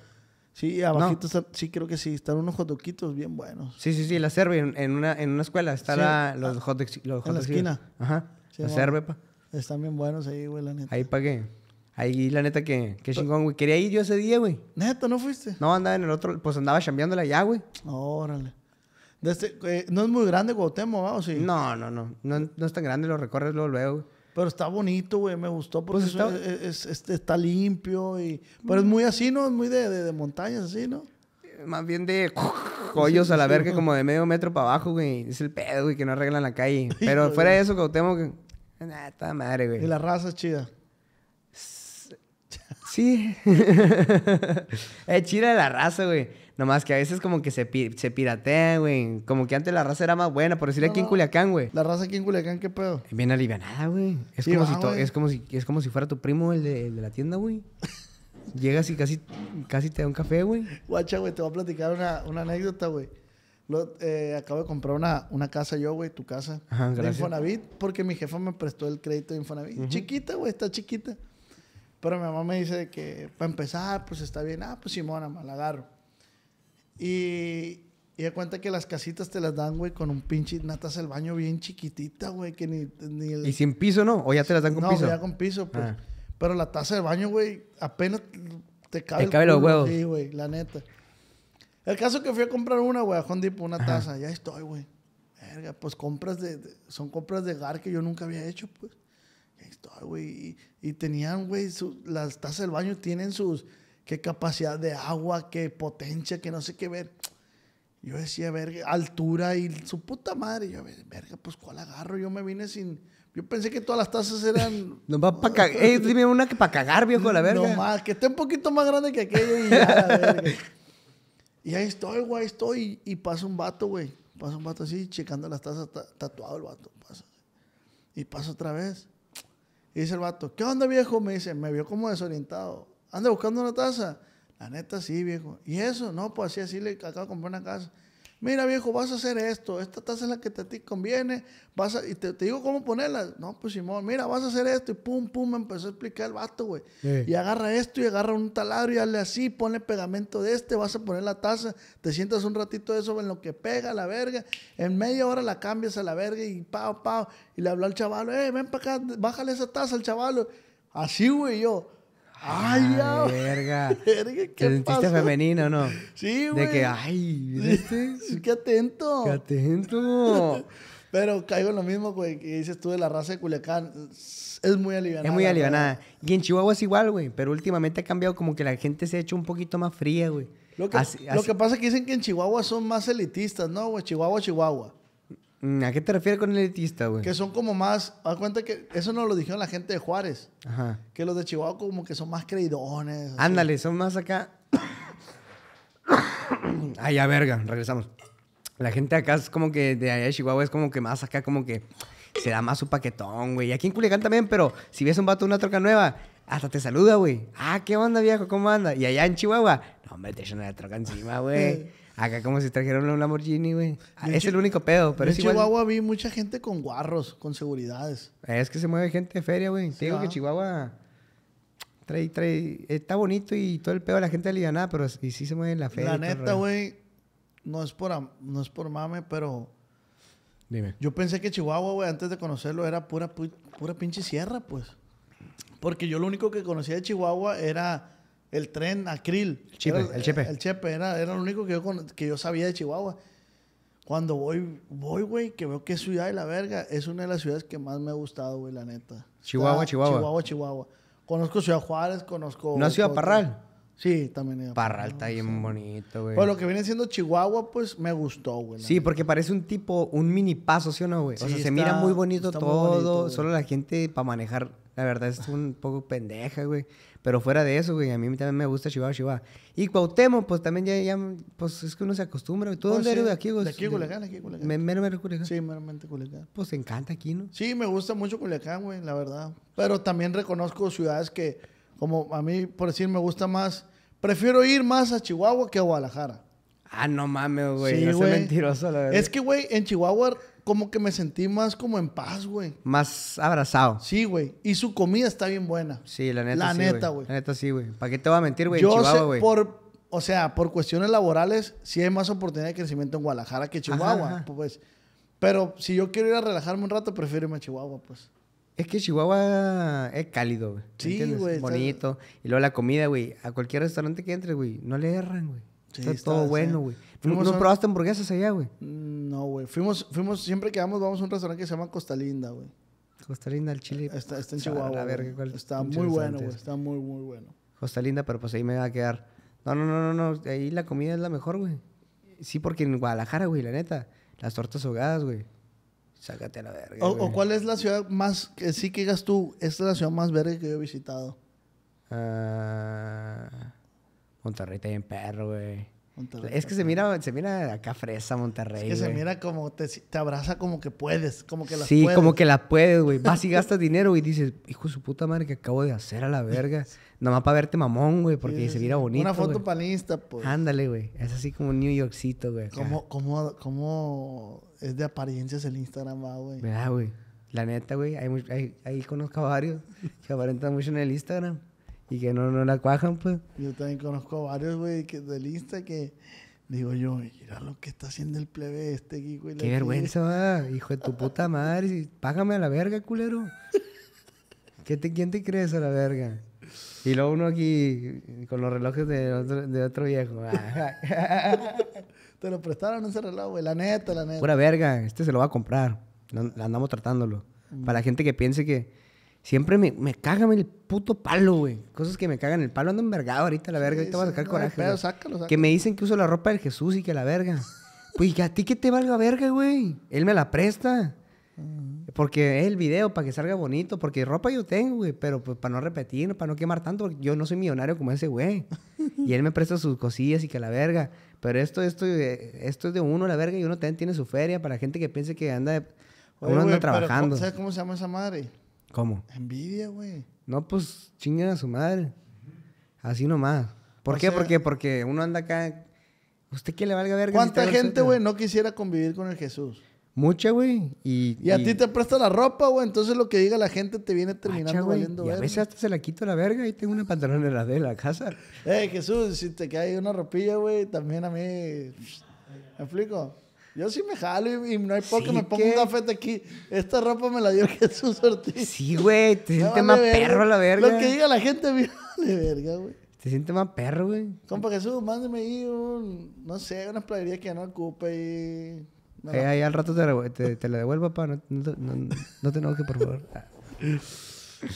Sí, abajito está, sí, creo que sí, están unos jotoquitos bien buenos. Sí, sí, sí, la Cerve, en, una, en una escuela están los hot los En la esquina. Ajá, la serve, Cerve, pa. Están bien buenos ahí, güey, la neta. Ahí pa' Ahí la neta que, que chingón, güey. Quería ir yo ese día, güey. Neta, ¿no fuiste? No, andaba en el otro, pues andaba chambeándola allá, güey. Órale. Este, eh, no es muy grande Cuauhtémoc, ¿O sí? No, no, no, no. es tan grande, lo recorres luego, luego. Pero está bonito, güey. Me gustó porque pues este, está... limpio y... Pero es mm. muy así, ¿no? Es muy de, de, montañas, así, ¿no? Más bien de hoyos a la verga, como de medio metro para abajo, güey. Es el pedo, güey, que no arreglan la calle. [LAUGHS] Pero fuera de eso, Cuauhtémoc... Que... está madre, güey. Y la raza es chida. Sí. [LAUGHS] es chida la raza, güey. Nomás que a veces como que se, pi güey. Como que antes la raza era más buena, por decir aquí en Culiacán, güey. La raza aquí en Culiacán, ¿qué pedo? Eh, bien alivianada, güey. Es, como si es, como si, fuera tu primo el de, la tienda, güey. [LAUGHS] Llegas y casi, casi te da un café, güey. Guacha, güey, te voy a platicar una, una anécdota, güey. Eh, acabo de comprar una, una casa yo, güey, tu casa. de Infonavit, porque mi jefa me prestó el crédito de Infonavit. Chiquita, güey, está chiquita. Pero mi mamá me dice que para empezar, pues está bien. Ah, pues Simona, me la agarro. Y, y cuenta que las casitas te las dan, güey, con un pinche natas el baño bien chiquitita, güey, que ni... ni ¿Y sin piso, no? ¿O ya te las dan con piso? No, ya con piso, ah. pues. Pero la taza del baño, güey, apenas te cabe... Te cabe los huevos. Sí, güey, la neta. El caso que fui a comprar una, güey, a Dipo, una taza. Ya estoy, güey. Verga, pues compras de, Son compras de gar que yo nunca había hecho, pues. Ya estoy, güey. Y, y tenían, güey, las tazas del baño tienen sus qué capacidad de agua, qué potencia, que no sé qué ver. Yo decía, verga, altura y su puta madre. Yo, verga, pues cuál agarro. Yo me vine sin. Yo pensé que todas las tazas eran. [LAUGHS] No va para cagar. Eh, dime una que para cagar, viejo, la verga. No más, que esté un poquito más grande que aquella y ya, [LAUGHS] Y ahí estoy, güey, ahí estoy. Y, pasa un vato, güey. Pasa un vato así, checando las tazas, tatuado el vato. Y pasa otra vez. Y dice el vato, ¿qué onda, viejo? Me dice, me vio como desorientado anda buscando una taza. La neta sí, viejo. ¿Y eso? No, pues así, así le acabo de comprar una casa. Mira, viejo, vas a hacer esto. Esta taza es la que te, te conviene. Vas y te, digo cómo ponerla. No, pues Simón, mira, vas a hacer esto. Y pum, pum, me empezó a explicar el vato, güey. Y agarra esto y agarra un taladro y hazle así. Ponle pegamento de este. Vas a poner la taza. Te sientas un ratito de eso en lo que pega la verga. En media hora la cambias a la verga y pao, pao. Y le habló al chaval, eh, ven para acá, bájale esa taza al chaval. Así, güey, yo. ¡Ay, ah, [LAUGHS] verga ¿qué ¿Te sentiste femenino, no? Sí, güey. De que, ¡ay! ¡Qué atento! ¡Qué atento! [LAUGHS] Pero caigo en lo mismo, güey, que dices tú de la raza de Culiacán. Es muy alivianada. Es muy alivianada. Y en Chihuahua es igual, güey. Pero últimamente ha cambiado como que la gente se ha hecho un poquito más fría, güey. Lo que pasa es que dicen que en Chihuahua son más elitistas, ¿no, güey? Chihuahua, Chihuahua. ¿A qué te refieres con elitista, güey? Que son como más. Haz cuenta que eso no lo dijeron la gente de Juárez. Ajá. Que los de Chihuahua, como que son más creidones. Ándale, son más acá. Ay, verga, regresamos. La gente acá es como que de allá de Chihuahua es como que más acá, como que se da más su paquetón, güey. Y aquí en Culiacán también, pero si ves un vato una troca nueva, hasta te saluda, güey. Ah, ¿qué onda, viejo? ¿Cómo anda? Y allá en Chihuahua, no, hombre, te echan troca encima, güey. [LAUGHS] Acá como si trajeron un Lamborghini, güey. Ah, es el único pedo, pero en Chihuahua vi mucha gente con guarros, con seguridades. Es que se mueve gente de feria, güey. que Chihuahua trae, trae, está bonito y todo el pedo de la gente nada, pero sí se mueve en la feria. La neta, güey, no es por no es por mame, pero Dime. Yo pensé que Chihuahua, güey, antes de conocerlo era pura pura pinche sierra, pues. Porque yo lo único que conocía de Chihuahua era el tren Acril. El Chepe. el Chepe, era, lo único que yo, que yo sabía de Chihuahua. Cuando voy, voy, güey, que veo que ciudad de la verga, es una de las ciudades que más me ha gustado, güey, la neta. Chihuahua, Chihuahua. Chihuahua, Chihuahua. Conozco Ciudad Juárez, conozco... una Ciudad Parral? Sí, también. Parral está bien bonito, güey. Bueno, lo que viene siendo Chihuahua, pues me gustó, güey. Sí, porque parece un tipo, un mini paso, ¿sí o no, güey? o sea, se mira muy bonito todo. solo la gente para manejar, la verdad, es un poco pendeja, güey. Pero fuera de eso, güey, a mí también me gusta Chihuahua, Chihuahua. Y Cuauhtémoc, pues también ya, pues es que uno se acostumbra. ¿Tú oh, dónde eres de aquí, güey? De aquí, Culiacán, aquí, Menos Me, mero, Sí, meramente Culiacán. Pues encanta aquí, ¿no? Sí, me gusta mucho Culiacán, güey, la verdad. Pero también reconozco ciudades que como a mí, por decir, me gusta más. Prefiero ir más a Chihuahua que a Guadalajara. Ah, no mames, güey. no mentiroso, la verdad. Es que, güey, en Chihuahua como que me sentí más como en paz, güey. Más abrazado. Sí, güey. Y su comida está bien buena. Sí, la neta. La neta, güey. La neta, sí, güey. ¿Para qué te va a mentir, güey? Yo güey. Por, o sea, por cuestiones laborales, sí hay más oportunidad de crecimiento en Guadalajara que Chihuahua. Pues. Pero si yo quiero ir a relajarme un rato, prefiero irme a Chihuahua, pues. Es que Chihuahua es cálido, güey. Sí, güey. Bonito. Y luego la comida, güey. A cualquier restaurante que entre, güey, no le erran, güey. está, todo bueno, güey. ¿No probaste hamburguesas allá, güey? Mm, no, güey. Fuimos, fuimos, siempre que vamos, vamos a un restaurante que se llama Costa Linda, güey. Costa Linda, el chile. Está, en Chihuahua. ver qué está muy bueno, güey. Está muy, muy bueno. Costa Linda, pero pues ahí me va a quedar. No, no, no, no, no. Ahí la comida es la mejor, güey. Sí, porque en Guadalajara, güey, la neta. Las tortas ahogadas, güey. Sácate la verga. O, cuál es la ciudad más, que sí que digas tú, esta es la ciudad más verga que yo he visitado. Ah, Monterrey está bien perro, güey. Es que se mira, se mira acá fresa Monterrey. Es que se mira como te, te, abraza como que puedes, como que la sí, puedes. Sí, como que la puedes, güey. Vas y gastas dinero y dices, hijo de su puta madre, que acabo de hacer a la verga? [LAUGHS] más para verte mamón, güey, porque se mira bonito. Una foto panista, pues. Ándale, güey. Es así como New Yorkcito, güey. ¿Cómo, cómo, es de apariencias el Instagram, güey? Mira, güey. La neta, güey. hay, hay, conozco varios que aparentan mucho en el Instagram y que no, no la cuajan, pues. Yo también conozco varios, güey, que, del Insta que digo yo, mira lo que está haciendo el plebe este, aquí, güey. Qué vergüenza, hijo de tu puta madre. Págame a la verga, culero. ¿Qué te, ¿Quién te crees a la verga? Y luego uno aquí con los relojes de otro, de otro viejo. [LAUGHS] te lo prestaron ese reloj, güey. La neta, la neta. Pura verga, este se lo va a comprar. Andamos tratándolo. Para la mm. gente que piense que, Siempre me, me cagan el puto palo, güey. Cosas que me cagan el palo. Ando envergado ahorita, la verga. ahorita voy a sacar coraje. Que me dicen que uso la ropa del Jesús y que la verga. [LAUGHS] pues a ti que te valga verga, güey. Él me la presta. Porque es el video para que salga bonito. Porque ropa yo tengo, güey. Pero pues para no repetir, para no quemar tanto. yo no soy millonario como ese güey. [LAUGHS] y él me presta sus cosillas y que la verga. Pero esto, esto, eh, esto es de uno, la verga. Y uno también tiene su feria para gente que piense que anda, uno anda trabajando. ¿Sabes cómo se llama esa madre? ¿Cómo? Envidia, güey. No, pues chingan a su madre. Así nomás. ¿Por qué? ¿Por porque, porque uno anda acá. ¿Usted qué le valga verga? ¿Cuánta gente, güey, no quisiera convivir con el Jesús? Mucha, güey. Y, a ti te presta la ropa, güey. Entonces lo que diga la gente te viene terminando valiendo y A veces hasta se la quito la verga y tengo una pantalón de la casa. Eh, Jesús, si te cae una ropilla, güey, también a mí. ¿Me explico? Yo sí me jalo y, no hay por qué me pongo un gafete aquí. Esta ropa me la dio [LAUGHS] Jesús Ortiz. Sí, güey, te sientes más perro perro la verga. Lo que diga la gente, de [LAUGHS] verga, güey. Te sientes más perro, güey. Compa Jesús, mándeme ahí un, no sé, una playería que ya no ocupe y... Eh, ahí al rato te, te, la devuelvo, papá. No, no, te enojes, por favor.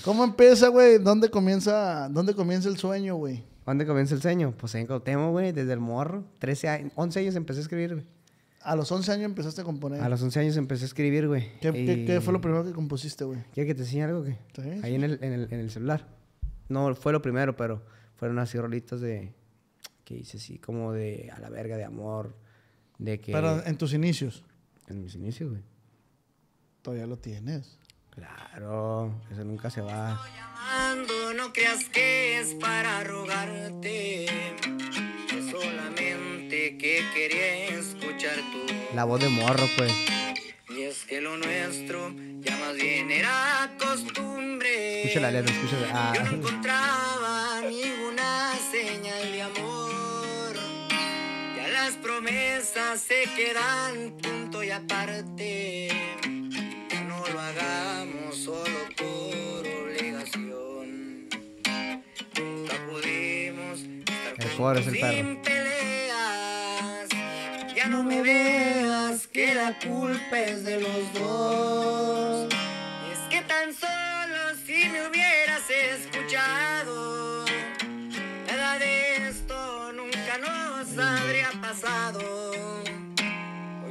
¿Cómo empieza, güey? ¿Dónde comienza, ¿Dónde comienza el sueño, güey? ¿Dónde comienza el sueño? Pues en Cautemo, güey, desde el morro. 13 11 años empecé a escribir, güey. A los 11 años empezaste a componer. A los 11 años empecé a escribir, güey. ¿Qué, fue lo primero que compusiste, güey? ¿Quieres que te enseñe algo, güey? Ahí en el, celular. No fue lo primero, pero fueron así rolitas de... Que hice así, como de a la verga, de amor, de que... Pero en tus inicios. En mis inicios, güey. Todavía lo tienes. Claro, eso nunca se va. no creas que es para rogarte. Que solamente que quería escuchar tú. La voz de morro, pues. Y es que lo nuestro ya más bien era costumbre. Escucha la letra, ah. Yo no encontraba ninguna señal de amor. Ya las promesas se quedan punto y aparte. Ya no lo hagamos solo por obligación. Nunca pudimos estar el es ya no me veas que la culpa es de los dos. Es que tan solo si me hubieras escuchado, nada de esto nunca nos habría pasado.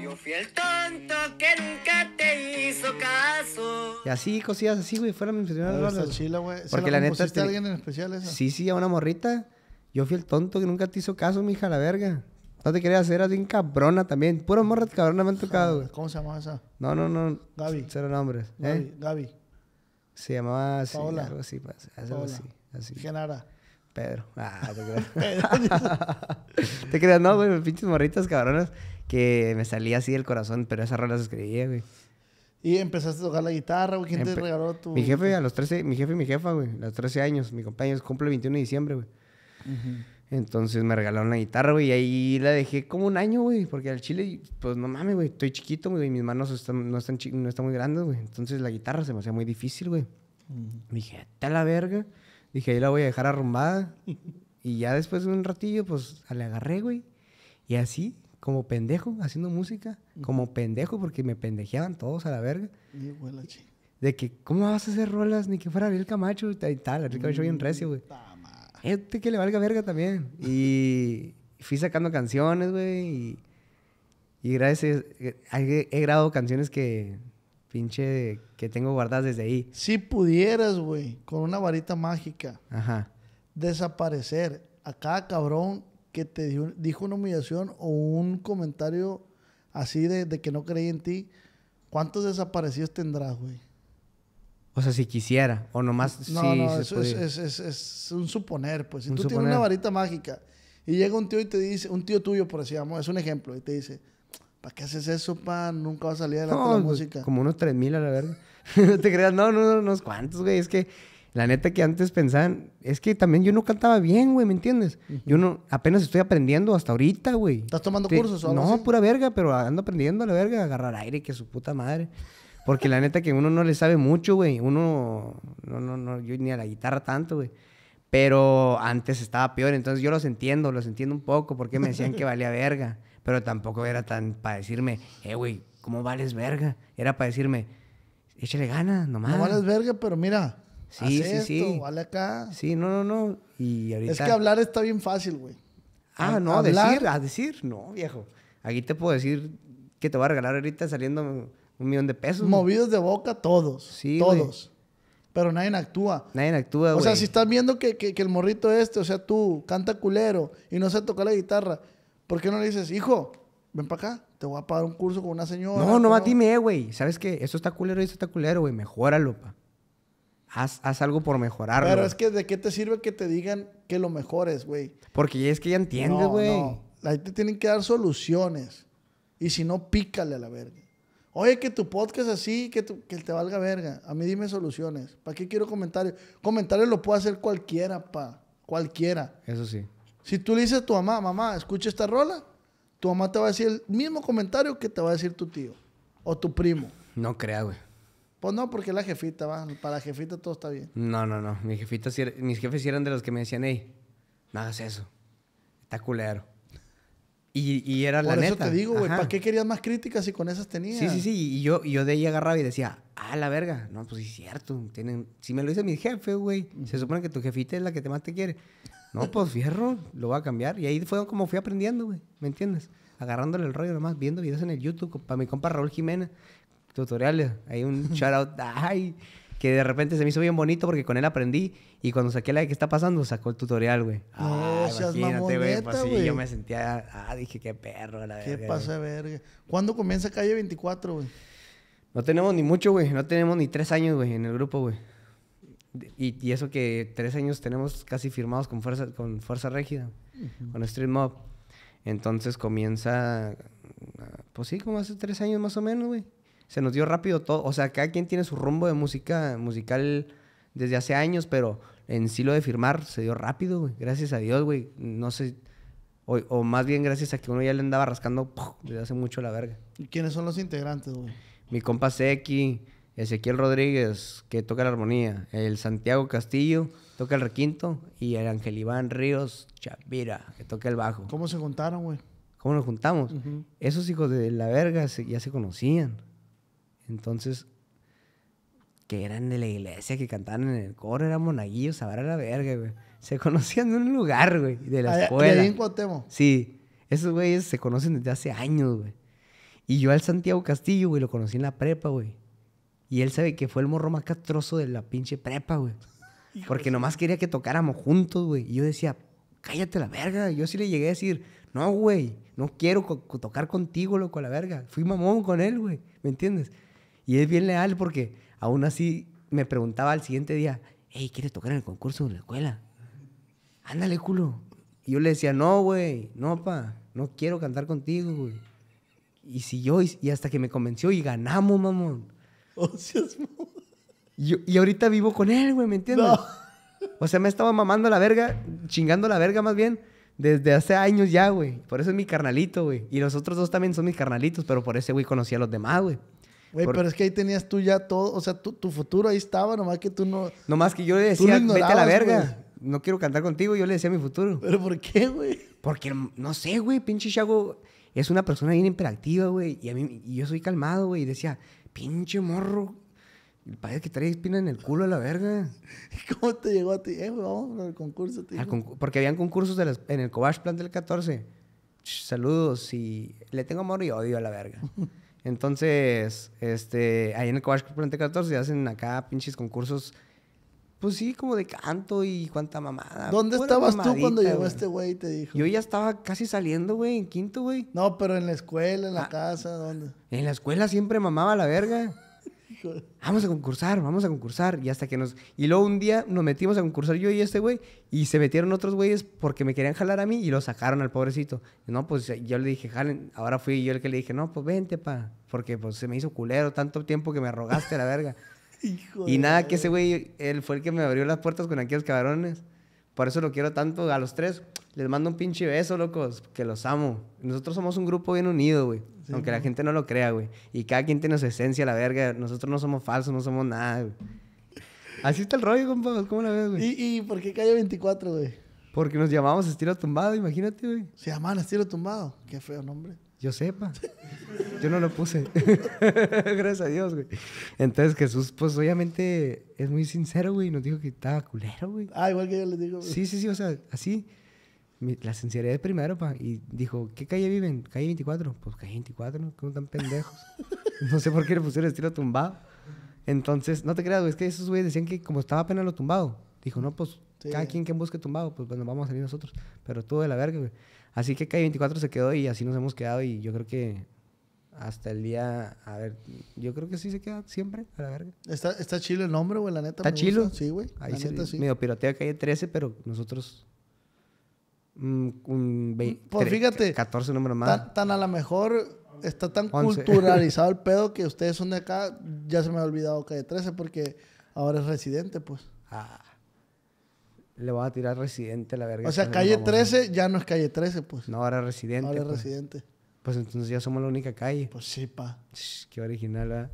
yo fui el tonto que nunca te hizo caso. Y así, cosías así, güey, fueron mi infección güey. Porque la, neta. a alguien en especial esa? Sí, sí, a una morrita. Yo fui el tonto que nunca te hizo caso, mija, la verga. No te creas, era bien cabrona también. Puro morra cabrona me han tocado, güey. ¿Cómo se llamaba esa? No, no, no. Gaby. Cero nombres. ¿eh? Gaby. Se llamaba así. Paola. Algo así, pues, algo así. así. Genara. Pedro. Ah, te creas. [LAUGHS] [LAUGHS] te creas, no, güey. Pinches morritas cabronas que me salía así del corazón, pero esas rolas escribía, güey. Y empezaste a tocar la guitarra, güey. ¿Quién te regaló tu.? Mi jefe, a los 13, mi jefe y mi jefa, güey. A los 13 años, mi compañero cumple el 21 de diciembre, güey. Ajá. Entonces me regalaron la guitarra, güey, y ahí la dejé como un año, güey, porque al chile, pues no mames, güey, estoy chiquito, güey, mis manos están, no, están no están muy grandes, güey. Entonces la guitarra se me hacía muy difícil, güey. Me Dije, está la verga. Dije, ahí la voy a dejar arrumbada. y ya después de un ratillo, pues la agarré, güey. Y así, como pendejo, haciendo música, como pendejo, porque me pendejeaban todos a la verga. de que, ¿cómo vas a hacer rolas? Ni que fuera Ariel Camacho. Y tal, Ariel mm, Camacho bien recio, güey que le valga verga también. Y fui sacando canciones, güey. Y, gracias, he, he grabado canciones que pinche que tengo guardadas desde ahí. Si pudieras, güey, con una varita mágica, desaparecer a cada cabrón que te dijo una humillación o un comentario así de, que no creí en ti, ¿cuántos desaparecidos tendrás, güey? O sea, si quisiera, o nomás no, No, eso es, un suponer, pues. Si tú tienes una varita mágica y llega un tío y te dice, un tío tuyo, por así decir, es un ejemplo, y te dice, ¿para qué haces eso, pan? Nunca va a salir adelante no, la pues, música. Como unos 3000 a la verga. no [LAUGHS] te creas, no, no, no, unos cuantos, güey. Es que la neta que antes pensaban, es que también yo no cantaba bien, güey, ¿me entiendes? Yo no, apenas estoy aprendiendo hasta ahorita, güey. ¿Estás tomando cursos o algo No, pura verga, pero ando aprendiendo a la verga, agarrar aire, que su puta madre. Porque la neta que uno no le sabe mucho, güey. Uno, no, no, no, yo ni a la guitarra tanto, güey. Pero antes estaba peor, entonces yo los entiendo, los entiendo un poco, porque me decían que [LAUGHS] valía verga. Pero tampoco era tan para decirme, eh, güey, ¿cómo vales verga? Era para decirme, échale ganas, nomás. No vales verga, pero mira, sí, sí, sí. acá. Sí, no, no, no. Es que hablar está bien fácil, güey. Ah, no, a decir, a decir, no, viejo. Aquí te puedo decir que te voy a regalar ahorita saliendo un millón de pesos. Movidos de boca todos. Sí, todos. Pero nadie actúa. Nadie actúa, güey. O sea, si estás viendo que, que, el morrito este, o sea, tú, canta culero y no sé tocar la guitarra, ¿por qué no le dices, hijo, ven para acá, te voy a pagar un curso con una señora? No, no, me güey. ¿Sabes qué? Eso está culero y eso está culero, güey. Mejóralo, pa. Haz, algo por mejorarlo. Pero es que ¿de qué te sirve que te digan que lo mejores, güey? Porque ya es que ya entiendes, güey. No, no. Ahí te tienen que dar soluciones. Y si no, pícale a la verga. Oye, que tu podcast así, que, te valga verga. A mí dime soluciones. ¿Para qué quiero comentarios? Comentarios lo puede hacer cualquiera, pa. Cualquiera. Eso sí. Si tú le dices a tu mamá, mamá, escucha esta rola, tu mamá te va a decir el mismo comentario que te va a decir tu tío o tu primo. No crea, güey. Pues no, porque la jefita, va. Para la jefita todo está bien. No, no, no. Mi jefita, mis jefes eran de los que me decían, hey, nada. hagas eso. Está culero. Y, y era Por la eso neta. te digo, güey, ¿para qué querías más críticas si con esas tenías? Sí, sí, sí. Y yo, yo de ahí agarraba y decía, ah, la verga. No, pues sí, es cierto. Tienen... Si me lo dice mi jefe, güey, se supone que tu jefita es la que te más te quiere. No, pues fierro, lo voy a cambiar. Y ahí fue como fui aprendiendo, güey. ¿Me entiendes? Agarrándole el rollo nomás, viendo videos en el YouTube para mi compa Raúl Jiménez. Tutoriales. Ahí un [LAUGHS] shout out. Ay que de repente se me hizo bien bonito porque con él aprendí y cuando saqué la de qué está pasando, sacó el tutorial, güey. ¡Ah! seas güey. Pues, yo me sentía, ah, dije, qué perro, la verga. Qué pasa, verga. ¿Cuándo comienza calle 24, güey? No tenemos ni mucho, güey. No tenemos ni tres años, güey, en el grupo, güey. Y, eso que tres años tenemos casi firmados con Fuerza, con fuerza Régida, con Street Mob. Entonces comienza, pues sí, como hace tres años más o menos, güey se nos dio rápido todo. O sea, cada quien tiene su rumbo de música musical desde hace años, pero en sí lo de firmar se dio rápido, güey. Gracias a Dios, güey. No sé. O, más bien gracias a que uno ya le andaba rascando desde hace mucho la verga. ¿Y quiénes son los integrantes, güey? Mi compa Seki, Ezequiel Rodríguez, que toca la armonía, el Santiago Castillo, toca el requinto, y el Ángel Iván Ríos Chavira, que toca el bajo. ¿Cómo se juntaron, güey? ¿Cómo nos juntamos? Esos hijos de la verga ya se conocían. Entonces, que eran de la iglesia, que cantaban en el coro, eran monaguillos, ahora la verga, güey. Se [LAUGHS] conocían de un lugar, güey, de la escuela. Sí. Esos güeyes se conocen desde hace años, güey. Y yo al Santiago Castillo, güey, lo conocí en la prepa, güey. Y él sabe que fue el morro más castroso de la pinche prepa, güey. Porque nomás quería que tocáramos juntos, güey. Y yo decía, cállate la verga. Yo sí le llegué a decir, no, güey, no quiero tocar contigo, loco, la verga. Fui mamón con él, güey. ¿Me entiendes? Y es bien leal porque aún así me preguntaba al siguiente día, hey, ¿quieres tocar en el concurso de la escuela? Ándale, culo. Y yo le decía, no, güey, no, pa, no quiero cantar contigo, güey. Y siguió, y, y hasta que me convenció y ganamos, mamón. [LAUGHS] y, y ahorita vivo con él, güey, ¿me entiendes? [LAUGHS] O sea, me estaba mamando la verga, chingando la verga más bien, desde hace años ya, güey. Por eso es mi carnalito, güey. Y los otros dos también son mis carnalitos, pero por ese güey conocí a los demás, güey. Güey, pero es que ahí tenías tú ya todo, o sea, tu, futuro ahí estaba, nomás que tú no... Nomás que yo le decía, vete a la verga. no quiero cantar contigo, yo le decía mi futuro. ¿Pero por qué, güey? Porque, no sé, güey, pinche Chago es una persona bien imperactiva, güey, y a mí, y yo soy calmado, güey, y decía, pinche morro, el padre que trae espina en el culo a la verga. [LAUGHS] ¿Cómo te llegó a ti? Eh, güey, vamos al concurso, tío. porque habían concursos en el Cobach Plan del 14. saludos, y le tengo amor y odio a la verga. [LAUGHS] Entonces, este, ahí en el Cobash 14 hacen acá pinches concursos, pues sí, como de canto y cuánta mamada. ¿Dónde estabas tú cuando llegó este güey te dijo? Yo ya estaba casi saliendo, güey, en quinto, güey. No, pero en la escuela, en la ah. casa, ¿dónde? En la escuela siempre mamaba la verga. Vamos a concursar, vamos a concursar. Y hasta que nos. Y luego un día nos metimos a concursar yo y este güey. Y se metieron otros güeyes porque me querían jalar a mí y lo sacaron al pobrecito. no, pues eh, yo le dije, jalen. Ahora fui yo el que le dije, no, pues vente, pa. Porque pues se me hizo culero tanto tiempo que me rogaste la verga. [LAUGHS] Hijo y nada, que ese güey, él fue el que me abrió las puertas con aquellos cabrones. Por eso lo quiero tanto a los tres. Les mando un pinche beso, locos, que los amo. Nosotros somos un grupo bien unido, güey. aunque la gente no lo crea, güey. Y cada quien tiene su esencia, la verga. Nosotros no somos falsos, no somos nada, güey. Así está el rollo, compa. ¿Cómo la ves, güey? ¿Y, por qué calle 24, güey? Porque nos llamamos Estilo Tumbado, imagínate, güey. Se llaman Estilo Tumbado. Qué feo nombre yo sepa. Yo no lo puse. [LAUGHS] Gracias a Dios, güey. Entonces Jesús, pues obviamente es muy sincero, güey. Nos dijo que estaba culero, güey. Ah, igual que yo les digo. Sí, sí, sí. O sea, así. La sinceridad es primero, pa. Y dijo, ¿qué calle viven? ¿Calle 24? Pues calle 24, ¿no? ¿Cómo tan pendejos? [LAUGHS] no sé por qué le pusieron estilo tumbado. Entonces, no te creas, güey. Es que esos güeyes decían que como estaba apenas lo tumbado. Dijo, no, pues cada quien que busque tumbado, pues bueno, vamos a salir nosotros. Pero todo de la verga, güey. Así que Calle 24 se quedó y así nos hemos quedado y yo creo que hasta el día, a ver, yo creo que sí se queda siempre, Está, está el nombre, güey, la neta. Está chilo. Sí, güey. Ahí se sí. medio pirotea Calle 13, pero nosotros mm, un, mm, pues fíjate, 14 números más. Tan, tan a lo mejor está tan culturalizado el [LAUGHS] pedo que ustedes son de acá, ya se me ha olvidado Calle 13 porque ahora es residente, pues. Ah le va a tirar Residente a la verga. O sea, calle 13 ya no es calle 13, pues. No, ahora Residente. Ahora pues. Residente. Pues entonces ya somos la única calle. Pues sí, pa. qué original, ¿verdad?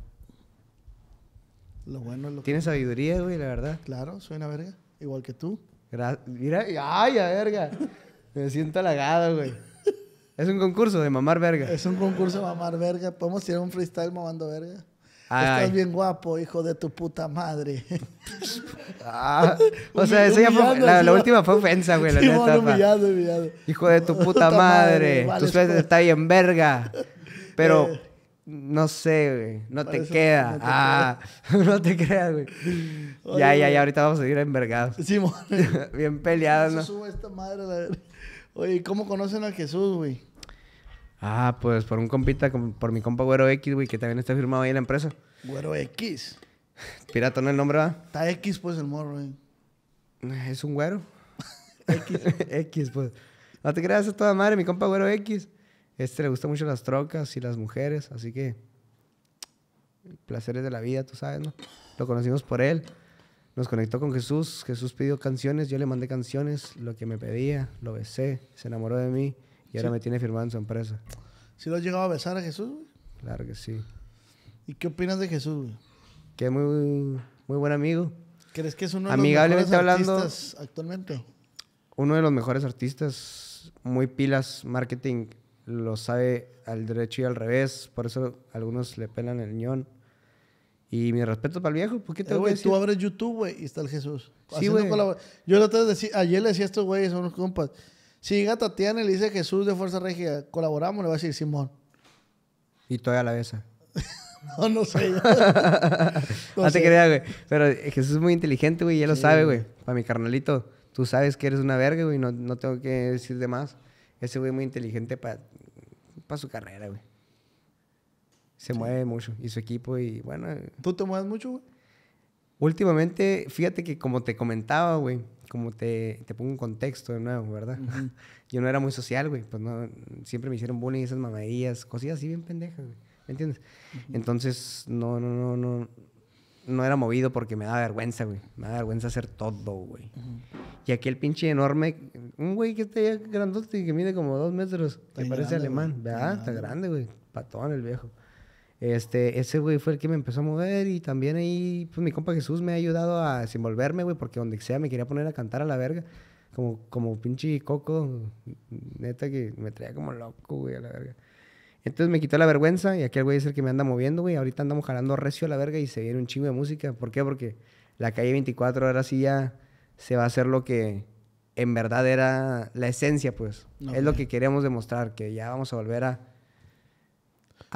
Lo bueno es lo Tienes Tiene sabiduría, güey, la verdad. Claro, suena, una verga. Igual que tú. Mira, ay, a verga. [LAUGHS] Me siento halagado, güey. Es un concurso de mamar verga. Es un concurso de mamar verga. Podemos tirar un freestyle mamando verga. Estás bien guapo, hijo de tu puta madre. [LAUGHS] Ah, o sea, ya la, última fue ofensa, güey. La Hijo de tu puta, madre. Tus tu pues. están está bien verga. [LAUGHS] Pero eh. no sé, güey. No te queda. No te creas, ah, [LAUGHS] güey. ya, ya, ya. Ahorita vamos a seguir envergados. Sí, bien peleados, ¿no? esta madre. Oye, ¿cómo conocen a Jesús, güey? Ah, pues por un compita, por mi compa Güero X, güey, que también está firmado ahí en la empresa. Güero X. Pirata no el nombre, va. Está X, pues, el morro, güey. Eh. Eh, es un güero. [LAUGHS] X. [LAUGHS] X, pues. No te creas, es toda madre, mi compa Güero X. Este le gusta mucho las trocas y las mujeres, así que. Placeres de la vida, tú sabes, ¿no? Lo conocimos por él. Nos conectó con Jesús. Jesús pidió canciones, yo le mandé canciones, lo que me pedía, lo besé, se enamoró de mí. Y ahora me tiene firmado en su empresa. ¿Si lo has llegado a besar a Jesús, güey? Claro que sí. ¿Y qué opinas de Jesús, güey? Que es muy, muy buen amigo. ¿Crees que es uno de los mejores artistas actualmente? Uno de los mejores artistas, muy pilas, marketing, lo sabe al derecho y al revés, por eso algunos le pelan el ñón. Y mi respeto para el viejo, ¿por qué eh, te Tú abres YouTube, güey, y está el Jesús. Sí, güey. Yo lo decir, ayer le decía a estos güeyes, a unos compas, si gato Tatiana le dice Jesús de Fuerza Regia, colaboramos, le va a decir Simón. Y todavía la besa. [LAUGHS] no, no sé. [LAUGHS] no, te creas, güey. Pero Jesús es muy inteligente, güey, ya lo sabe, güey. Para mi carnalito, tú sabes que eres una verga, güey, no, no tengo que decir de más. Ese güey es muy inteligente para su carrera, güey. Se mueve mucho y su equipo y bueno. Eh. ¿Tú te mueves mucho, güey? Últimamente, fíjate que como te comentaba, güey, como te, te pongo un contexto de nuevo, ¿verdad? [LAUGHS] Yo no era muy social, güey, pues no, siempre me hicieron bullying, esas mamadillas, cosillas así bien pendejas, güey, ¿me entiendes? Entonces, no, no, no, no, no era movido porque me daba vergüenza, güey, me daba vergüenza hacer todo, güey. Y aquí el pinche enorme, un güey que está ya grandote, que mide como dos metros, que parece alemán, ¿verdad? Está grande, güey, patón el viejo. Este, ese güey fue el que me empezó a mover y también ahí, pues mi compa Jesús me ha ayudado a desenvolverme, güey, porque donde sea me quería poner a cantar a la verga. Como, como pinche coco, neta que me traía como loco, güey, a la verga. Entonces me quitó la vergüenza y aquel güey es el que me anda moviendo, güey. Ahorita andamos jalando recio a la verga y se viene un chingo de música. ¿Por qué? Porque la calle 24 ahora sí ya se va a hacer lo que en verdad era la esencia, pues. Es lo que queremos demostrar, que ya vamos a volver a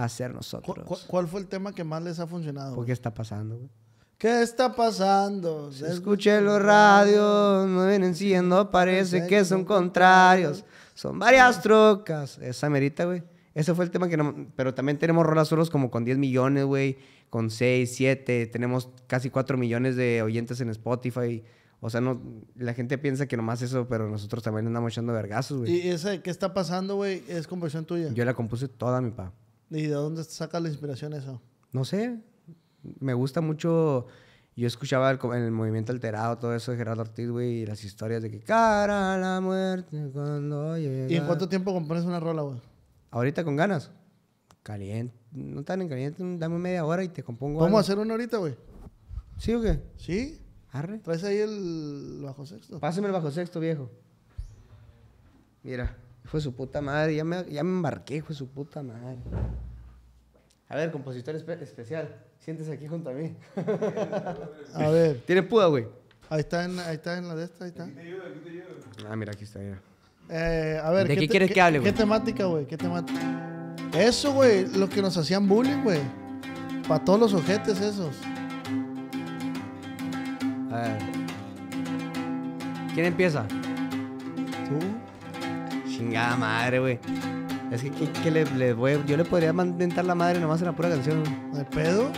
hacer nosotros. ¿Cuál, fue el tema que más les ha funcionado? qué está pasando, güey. ¿Qué está pasando? Escuché escuché los radios, no vienen siendo, parece que son contrarios. Son varias trocas. Esa merita, güey. Ese fue el tema que no... Pero también tenemos rolas solos como con 10 millones, güey. Con 6, 7. Tenemos casi 4 millones de oyentes en Spotify. O sea, no, la gente piensa que nomás eso, pero nosotros también andamos echando vergazos, güey. ¿Y ese qué está pasando, güey? ¿Es conversión tuya? Yo la compuse toda, mi pa. ¿Y de dónde sacas la inspiración eso? No sé. Me gusta mucho. Yo escuchaba el, el movimiento alterado, todo eso de Gerardo Ortiz, güey, y las historias de que cara a la muerte cuando llega. ¿Y en cuánto tiempo compones una rola, güey? Ahorita con ganas. Caliente. No tan en caliente, dame media hora y te compongo. Vamos a hacer una ahorita, güey. ¿Sí o qué? Sí. Arre. Traes ahí el bajo sexto. Pásame el bajo sexto, viejo. Mira. Fue su puta madre, ya me, ya me embarqué, hijo de su puta madre. A ver, compositor especial, siéntese aquí junto a mí. [LAUGHS] a ver. Tiene puda, güey. Ahí está, en, ahí está en la de esta, ahí está. Aquí te ayuda, aquí te ayuda. Ah, mira, aquí está, mira. Eh, a ver. ¿De qué, quieres que hable, güey? ¿Qué temática, güey? ¿Qué temática? Eso, güey, lo que nos hacían bullying, güey. Para todos los ojetes esos. A ver. ¿Quién empieza? ¿Tú? Chingada madre, güey. Es que, le, voy- yo le podría mandar la madre nomás en la pura canción. ¿De pedo?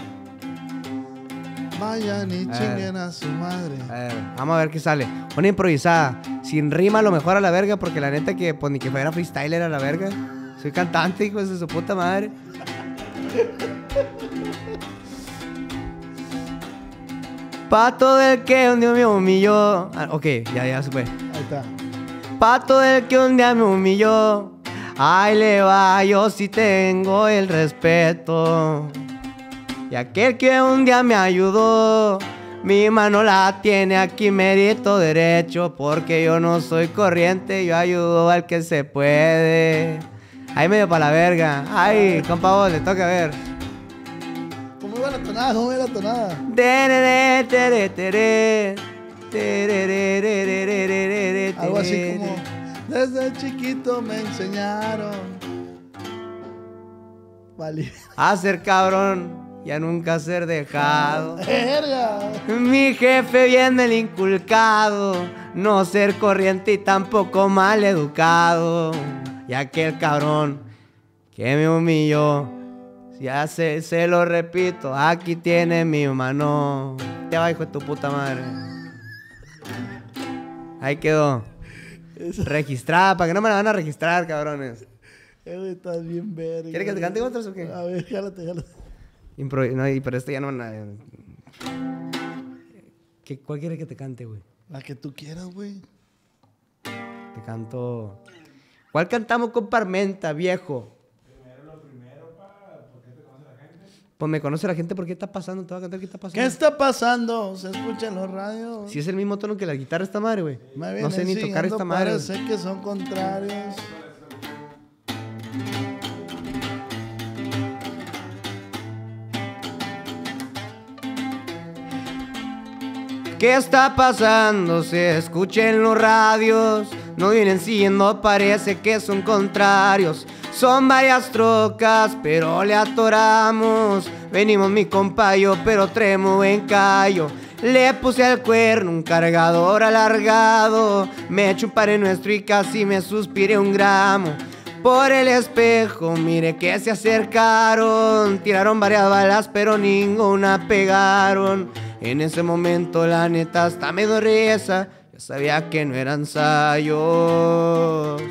Vayan y chinguen a su madre. A vamos a ver qué sale. Una improvisada. Sin rima, a lo mejor a la verga, porque la neta que pues, ni que fuera freestyler a la verga. Soy cantante, hijo de su puta madre. Pato del que un día me humilló. Ah, ok, ya, ya fue. Ahí está pato del que un día me humilló. Ahí le va, yo sí tengo el respeto. Y aquel que un día me ayudó, mi mano la tiene aquí mérito derecho, porque yo no soy corriente, yo ayudo al que se puede. Ahí medio para la verga. Ay, compa vos, le toca ver. ¿Cómo iba la tonada? ¿Cómo iba la tonada? tere, tere. Algo así como, desde chiquito me enseñaron. Vale. A ser cabrón y a nunca ser dejado. Mi jefe viene el inculcado, no ser corriente y tampoco mal educado. Y aquel cabrón que me humilló. Ya se, se lo repito, aquí tiene mi mano. Te va, de tu puta madre. Ahí quedó. Registrada, para que no me la van a registrar, cabrones. Eh, estás bien verga. ¿Quieres que te cante otras o qué? A ver, jálate, jálate. Impro no, y pero esto ya no nada. Eh. ¿Cuál quieres que te cante, güey? La que tú quieras, güey. Te canto. ¿Cuál cantamos con Parmenta, viejo? Pues me conoce la gente, porque está pasando? Te voy a cantar, ¿qué está pasando? ¿Qué está pasando? Se escucha en los radios. Si es el mismo tono que la guitarra está madre, güey. No sé ni tocar esta madre. Parece que son contrarios. ¿Qué está pasando? Se en los radios. No vienen siguiendo, parece que son contrarios. Son varias trocas, pero le atoramos. Venimos mi compayo, pero tremo en callo. Le puse al cuerno un cargador alargado. Me chuparé nuestro y casi me suspiré un gramo. Por el espejo, mire que se acercaron. Tiraron varias balas, pero ninguna pegaron. En ese momento, la neta, hasta me esa. Ya sabía que no eran sayos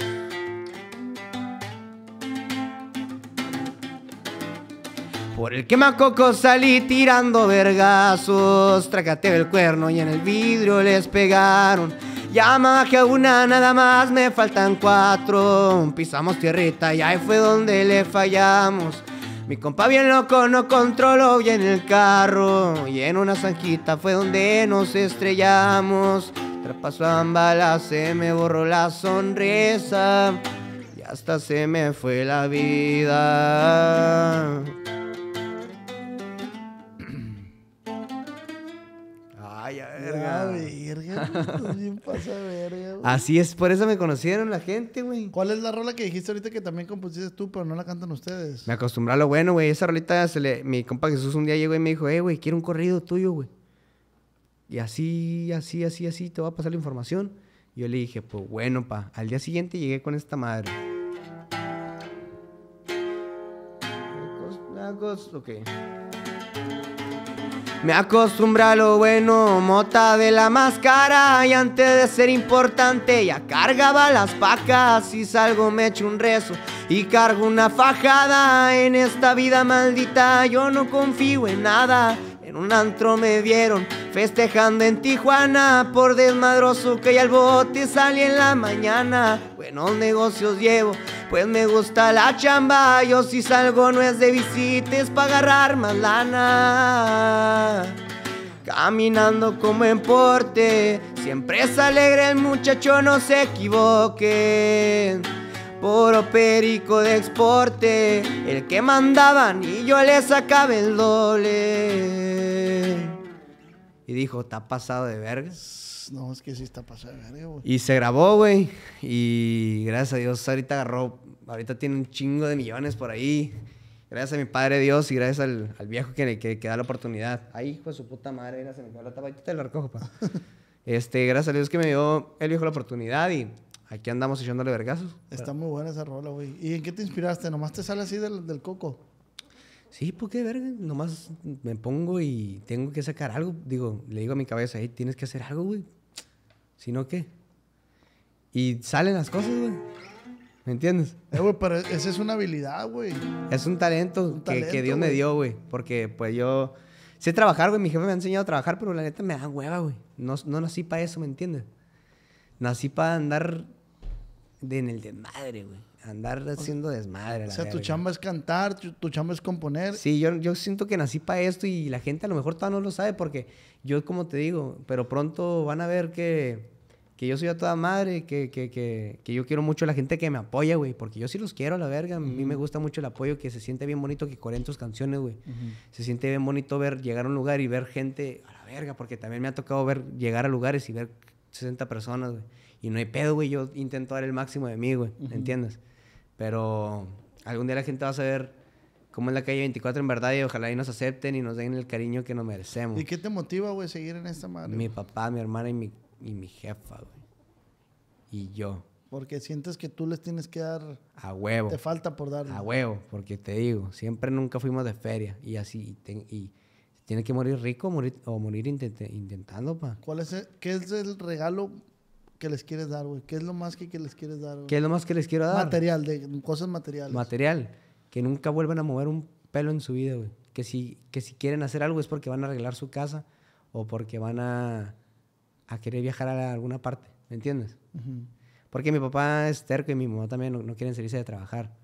Por el quemacoco salí tirando vergazos, tracateo el cuerno y en el vidrio les pegaron. Ya más que una, nada más me faltan cuatro. Pisamos tierrita y ahí fue donde le fallamos. Mi compa bien loco no controló y en el carro Y en una zanjita fue donde nos estrellamos Tras pasaban balas se me borró la sonrisa Y hasta se me fue la vida [LAUGHS] Así es, por eso me conocieron la gente, güey. ¿Cuál es la rola que dijiste ahorita que también compusiste tú, pero no la cantan ustedes? Me acostumbré a lo bueno, güey. Esa rolita se le... Mi compa Jesús un día llegó y me dijo, eh, güey, quiero un corrido tuyo, güey. Y así, así, así, así, te va a pasar la información. Y yo le dije, pues bueno, pa. Al día siguiente llegué con esta madre. Ok. Me acostumbra a lo bueno, mota de la máscara Y antes de ser importante ya cargaba las pacas Y salgo me echo un rezo y cargo una fajada En esta vida maldita yo no confío en nada en un antro me vieron festejando en Tijuana Por desmadroso que ya el bote salí en la mañana Buenos negocios llevo, pues me gusta la chamba Yo si salgo no es de visitas para agarrar más lana Caminando como en porte Siempre es alegre el muchacho, no se equivoquen por operico de exporte, el que mandaban y yo le sacaba el doble. Y dijo, ¿está pasado de verga? No, es que sí está pasado de verga, güey. Y se grabó, güey. Y gracias a Dios ahorita agarró, ahorita tiene un chingo de millones por ahí. Gracias a mi padre Dios y gracias al, viejo que, que, da la oportunidad. Ay, hijo de su puta madre, se me la tapa, yo te la recojo, pa. [LAUGHS] este, gracias a Dios que me dio el viejo la oportunidad y aquí andamos echándole vergazos. Está muy buena esa rola, güey. ¿Y en qué te inspiraste? ¿Nomás te sale así del, coco? Sí, porque qué verga, nomás me pongo y tengo que sacar algo. Digo, le digo a mi cabeza, hey, tienes que hacer algo, güey. Si no, ¿qué? Y salen las cosas, güey. ¿Me entiendes? Eh, pero esa es una habilidad, güey. Es un talento, que, Dios me dio, güey. Porque, pues, yo sé trabajar, güey. Mi jefe me ha enseñado a trabajar, pero la neta me da hueva, güey. No, no nací para eso, ¿me entiendes? Nací para andar de en el desmadre, güey. Andar haciendo desmadre. O sea, tu chamba es cantar, tu, chamba es componer. Sí, yo, yo siento que nací para esto y la gente a lo mejor todavía no lo sabe porque yo, como te digo, pero pronto van a ver que, yo soy a toda madre, que, yo quiero mucho a la gente que me apoya, güey, porque yo sí los quiero a la verga. A mí me gusta mucho el apoyo, que se siente bien bonito que coreen tus canciones, güey. Se siente bien bonito ver llegar a un lugar y ver gente a la verga, porque también me ha tocado ver llegar a lugares y ver 60 personas, güey y no hay pedo, güey. Yo intento dar el máximo de mí, güey. ¿Entiendes? Pero algún día la gente va a saber cómo es la calle 24 en verdad y ojalá y nos acepten y nos den el cariño que nos merecemos. ¿Y qué te motiva, güey, seguir en esta madre? Mi papá, mi hermana y mi, y mi jefa, güey. Y yo. Porque sientes que tú les tienes que dar... A huevo. Te falta por dar. A huevo, porque te digo, siempre nunca fuimos de feria y así... y, tiene que morir rico morir, o morir intentando, pa. ¿Cuál es ¿Qué es el regalo ¿Qué les quieres dar, güey? ¿Qué es lo más que, les quieres dar? ¿Qué es lo más que les quiero dar? Material, de cosas materiales. Material. Que nunca vuelvan a mover un pelo en su vida, güey. Que si, que si quieren hacer algo es porque van a arreglar su casa o porque van a, querer viajar a alguna parte, ¿me entiendes? Porque mi papá es terco y mi mamá también no, quieren salirse de trabajar.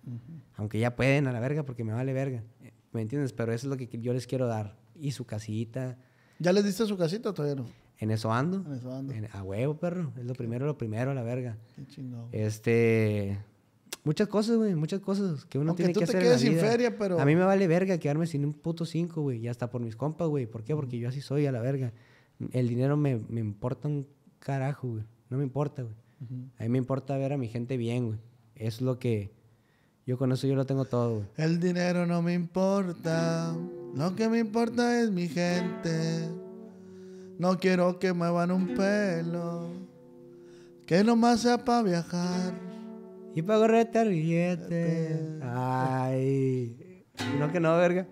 Aunque ya pueden a la verga porque me vale verga. ¿Me entiendes? Pero eso es lo que yo les quiero dar. Y su casita. ¿Ya les diste su casita todavía en eso ando. En eso ando. a huevo, perro. Es lo primero, lo primero, la verga. Qué chingón. Este. Muchas cosas, güey, muchas cosas que uno tiene que hacer. en la vida. sin feria, pero. A mí me vale verga quedarme sin un puto cinco, güey, y hasta por mis compas, güey. ¿Por qué? Porque yo así soy a la verga. El dinero me, me importa un carajo, güey. No me importa, güey. A mí me importa ver a mi gente bien, güey. Es lo que. Yo con eso yo lo tengo todo, güey. El dinero no me importa. Lo que me importa es mi gente. No quiero que me muevan un pelo. Que nomás sea para viajar. Y para correr billete Ay. No que no, verga.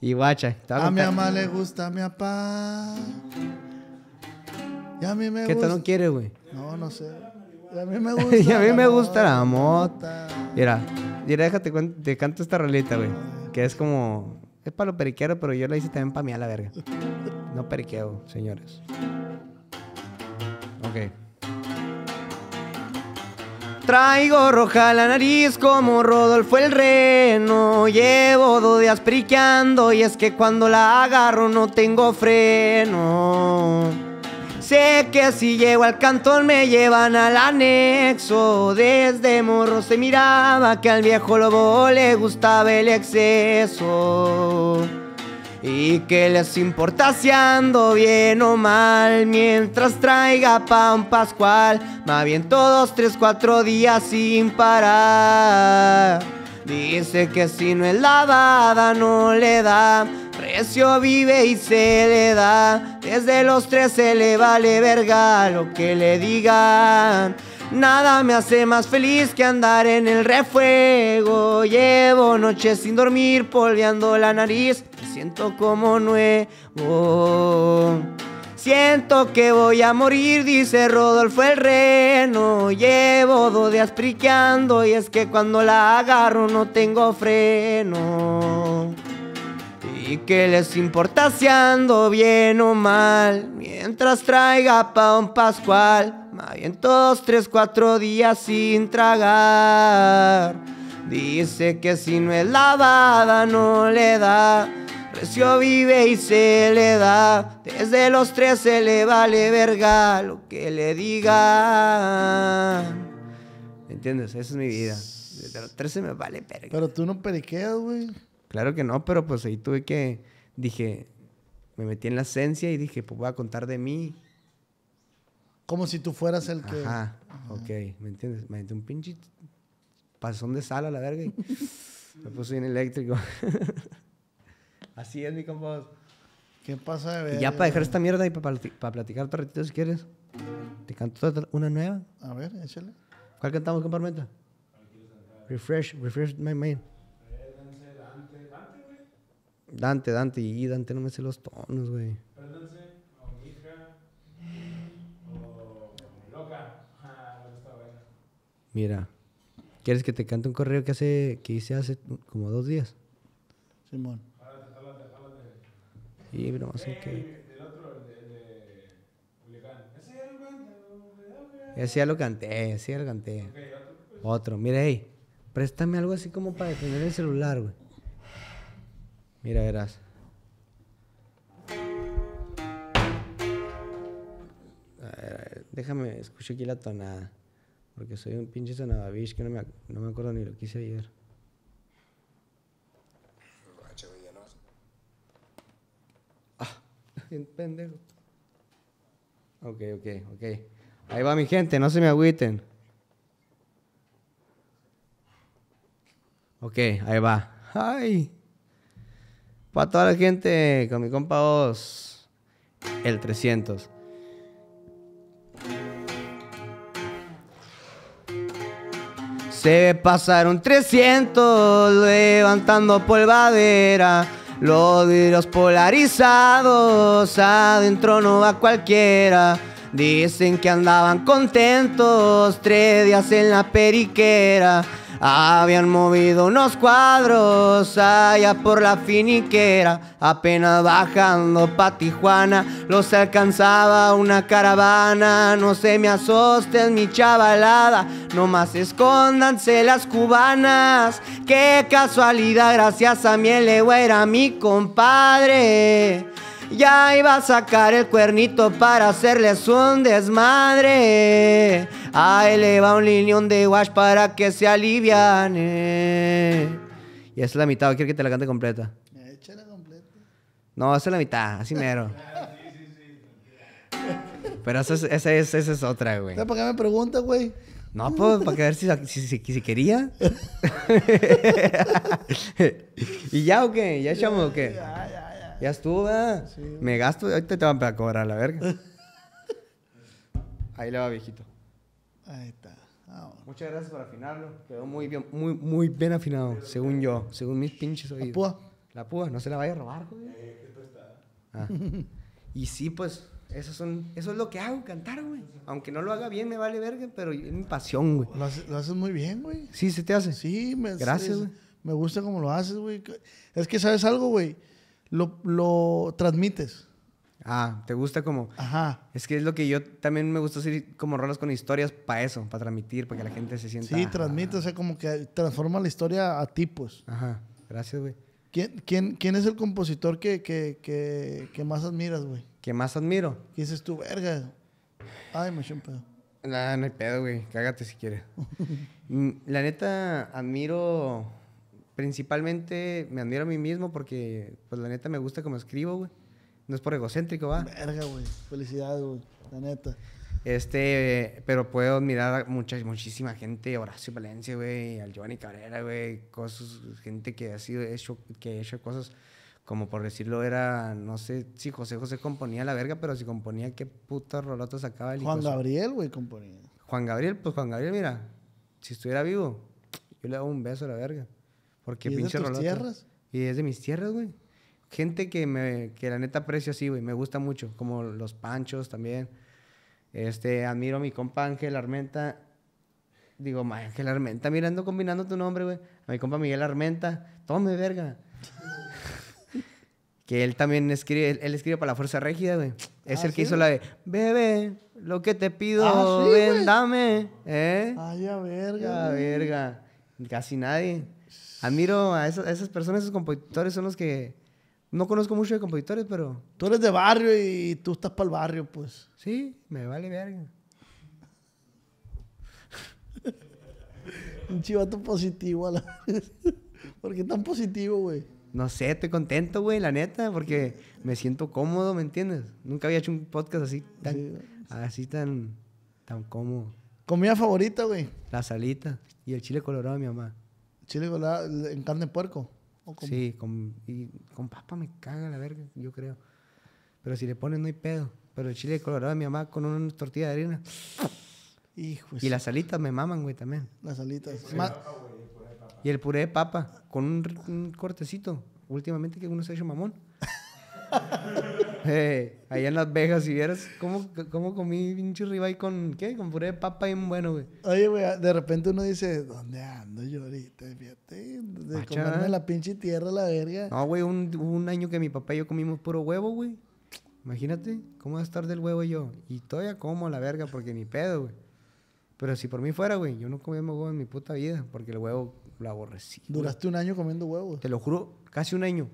Y guacha. A mi mamá le gusta a mi papá. Y a mí me gusta. ¿Qué tú no quieres, güey? No, no sé. Y a mí me [LAUGHS] gusta. y a mí me gusta la mota. Mira, mira, déjate, te canto esta rolita, güey. Que es como. Es para lo periquero, pero yo la hice también para mí a la verga. [LAUGHS] No periqueo, señores. Ok. Traigo roja la nariz como Rodolfo el reno. Llevo dos días periqueando y es que cuando la agarro no tengo freno. Sé que si llego al cantón me llevan al anexo. Desde morro se miraba que al viejo lobo le gustaba el exceso. ¿Y que les importa si ando bien o mal? Mientras traiga pan pascual, Va bien todos tres, cuatro días sin parar. Dice que si no es lavada no le da, precio vive y se le da. Desde los tres se le vale verga lo que le digan. Nada me hace más feliz que andar en el refuego. Llevo noches sin dormir, polveando la nariz siento como nuevo. Siento que voy a morir, dice Rodolfo el reno. Llevo dos días priqueando y es que cuando la agarro no tengo freno. ¿Y qué les importa si ando bien o mal? Mientras traiga pa' un pascual, más bien todos tres, cuatro días sin tragar. Dice que si no es lavada no le da. Precio vive y se le da, desde los tres se le vale verga lo que le diga ¿Me entiendes? Esa es mi vida. Desde los 13 me vale verga. Pero tú no periqueas, güey. Claro que no, pero pues ahí tuve que. Dije, me metí en la esencia y dije, pues voy a contar de mí. Como si tú fueras el que. Ajá, ok, ¿me entiendes? Me metí un pinche pasón de sal la verga y [LAUGHS] me puse bien eléctrico. [LAUGHS] Así es, mi compa. ¿Qué pasa, ya para dejar esta mierda y para, para platicar otro ratito si quieres. Te canto una nueva. A ver, échale. ¿Cuál cantamos, con parmenta? Refresh, refresh my mind. Dante, Dante, y Dante no me sé los tonos, güey. Pérdense, o mi hija, o loca. Ah, Mira, ¿quieres que te cante un correo que hace, que hice hace como dos días? Simón. Y, pero así que. Ese ya lo canté, ese ya lo canté. otro, otro. mira, ahí préstame algo así como para defender el celular, güey. Mira, verás. déjame, escucho aquí la tonada. Porque soy un pinche sonadavish que no me, no me acuerdo ni lo que hice ayer. Ok, ok, ok. Ahí va mi gente, no se me agüiten. Ok, ahí va. ¡Ay! Para toda la gente, con mi compa vos. el 300. Se pasaron 300 levantando polvadera. Los de los polarizados, adentro no va cualquiera. Dicen que andaban contentos, tres días en la periquera. Habían movido unos cuadros allá por la finiquera, apenas bajando para Tijuana, los alcanzaba una caravana. No se me asosten, mi chavalada, nomás escóndanse las cubanas. Qué casualidad, gracias a mi era mi compadre. Ya iba a sacar el cuernito para hacerles un desmadre. Ahí le va un linión de wash para que se aliviane. Y esa es la mitad, quiero que te la cante completa. Échala completa. No, esa es la mitad, así mero. [LAUGHS] Pero esa es, esa es, esa es otra, güey. ¿Para qué me preguntas, güey? No, pues, para que ver si, si quería. [LAUGHS] [LAUGHS] ¿Y ya o qué? ¿Ya echamos o qué? Ya, ya. Ya estuvo, Me gasto, ahorita te van a cobrar la verga. [LAUGHS] Ahí le va, viejito. Ahí está. Muchas gracias por afinarlo. Quedó muy bien, muy, muy bien afinado, según yo, según mis pinches oídos. La púa. La púa, no se la vaya a robar, güey. Eh, ah. Y sí, pues, eso, son, eso es lo que hago, cantar, güey. Aunque no lo haga bien, me vale verga, pero es mi pasión, güey. Lo, haces muy bien, güey. Sí, se te hace. Sí, me Gracias, güey. Me gusta como lo haces, güey. Es que, ¿sabes algo, güey? lo, lo transmites. Ah, ¿te gusta como? Ajá. Es que es lo que yo también me gusta hacer como rolas con historias para eso, para transmitir, para que la gente se sienta. Sí, transmite, o sea, como que transforma la historia a tipos. Pues. Ajá, gracias, güey. ¿Quién, es el compositor que, más admiras, güey? ¿Que más admiro? ¿Quién es tu verga? Ay, me eché un pedo. Ah, no hay pedo, güey. Cágate si quieres. [LAUGHS] Mm, la neta, admiro principalmente me admiro a mí mismo porque, pues la neta, me gusta como escribo, güey. No es por egocéntrico, va. Verga, güey. Felicidad, güey. La neta. Este, pero puedo admirar a mucha, muchísima gente, Horacio Valencia, güey, al Giovanni Cabrera, güey, cosas, gente que ha sido hecho, que ha hecho cosas, como por decirlo, era, no sé si José José componía la verga, pero si componía, qué puta rolota sacaba el Juan Gabriel, güey, componía. Juan Gabriel, pues Juan Gabriel, mira, si estuviera vivo, yo le daba un beso a la verga. Porque pinche es de tierras? Y es de mis tierras, güey. Gente que, me, que la neta aprecio así, güey. Me gusta mucho. Como los panchos también. Este, admiro a mi compa Ángel Armenta. Digo, Ángel Armenta, mirando, combinando tu nombre, güey. A mi compa Miguel Armenta. Tome, verga. [LAUGHS] que él también escribe, él, escribe para la Fuerza Régida, güey. Es ah, el que hizo la de, bebé, lo que te pido, ah, dame. ¿Eh? Ay, verga. A verga. Casi nadie admiro a esas, a personas, esos compositores son los que... No conozco mucho de compositores, pero... Tú eres de barrio y tú estás para el barrio, pues. Sí, me vale verga. [LAUGHS] Un chivato positivo porque [LAUGHS] ¿Por qué tan positivo, güey? No sé, estoy contento, güey, la neta, porque me siento cómodo, ¿me entiendes? Nunca había hecho un podcast así así tan, tan cómodo. ¿Comida favorita, güey? La salita y el chile colorado de mi mamá. Chile colorado en carne de puerco. Sí, con, y con papa me caga la verga, yo creo. Pero si le ponen no hay pedo. Pero el chile colorado de mi mamá con una tortilla de harina. y las salitas me maman, güey, también. Las salitas, Y el puré de papa, con un, un cortecito. Últimamente que uno se ha hecho mamón. Eh, allá en Las Vegas, si vieras cómo, cómo comí pinche ribeye con, ¿qué? Con puré de papa y bueno, güey. Oye, güey, de repente uno dice, ¿dónde ando yo ahorita? Fíjate, de comerme la pinche tierra, la verga. No, güey, un, un año que mi papá y yo comimos puro huevo, güey. Imagínate cómo va a estar del huevo yo. Y todavía como la verga porque ni pedo, güey. Pero si por mí fuera, güey, yo no comía huevo en mi puta vida porque el huevo lo aborrecí. Duraste un año comiendo huevo. Te lo juro, casi un año.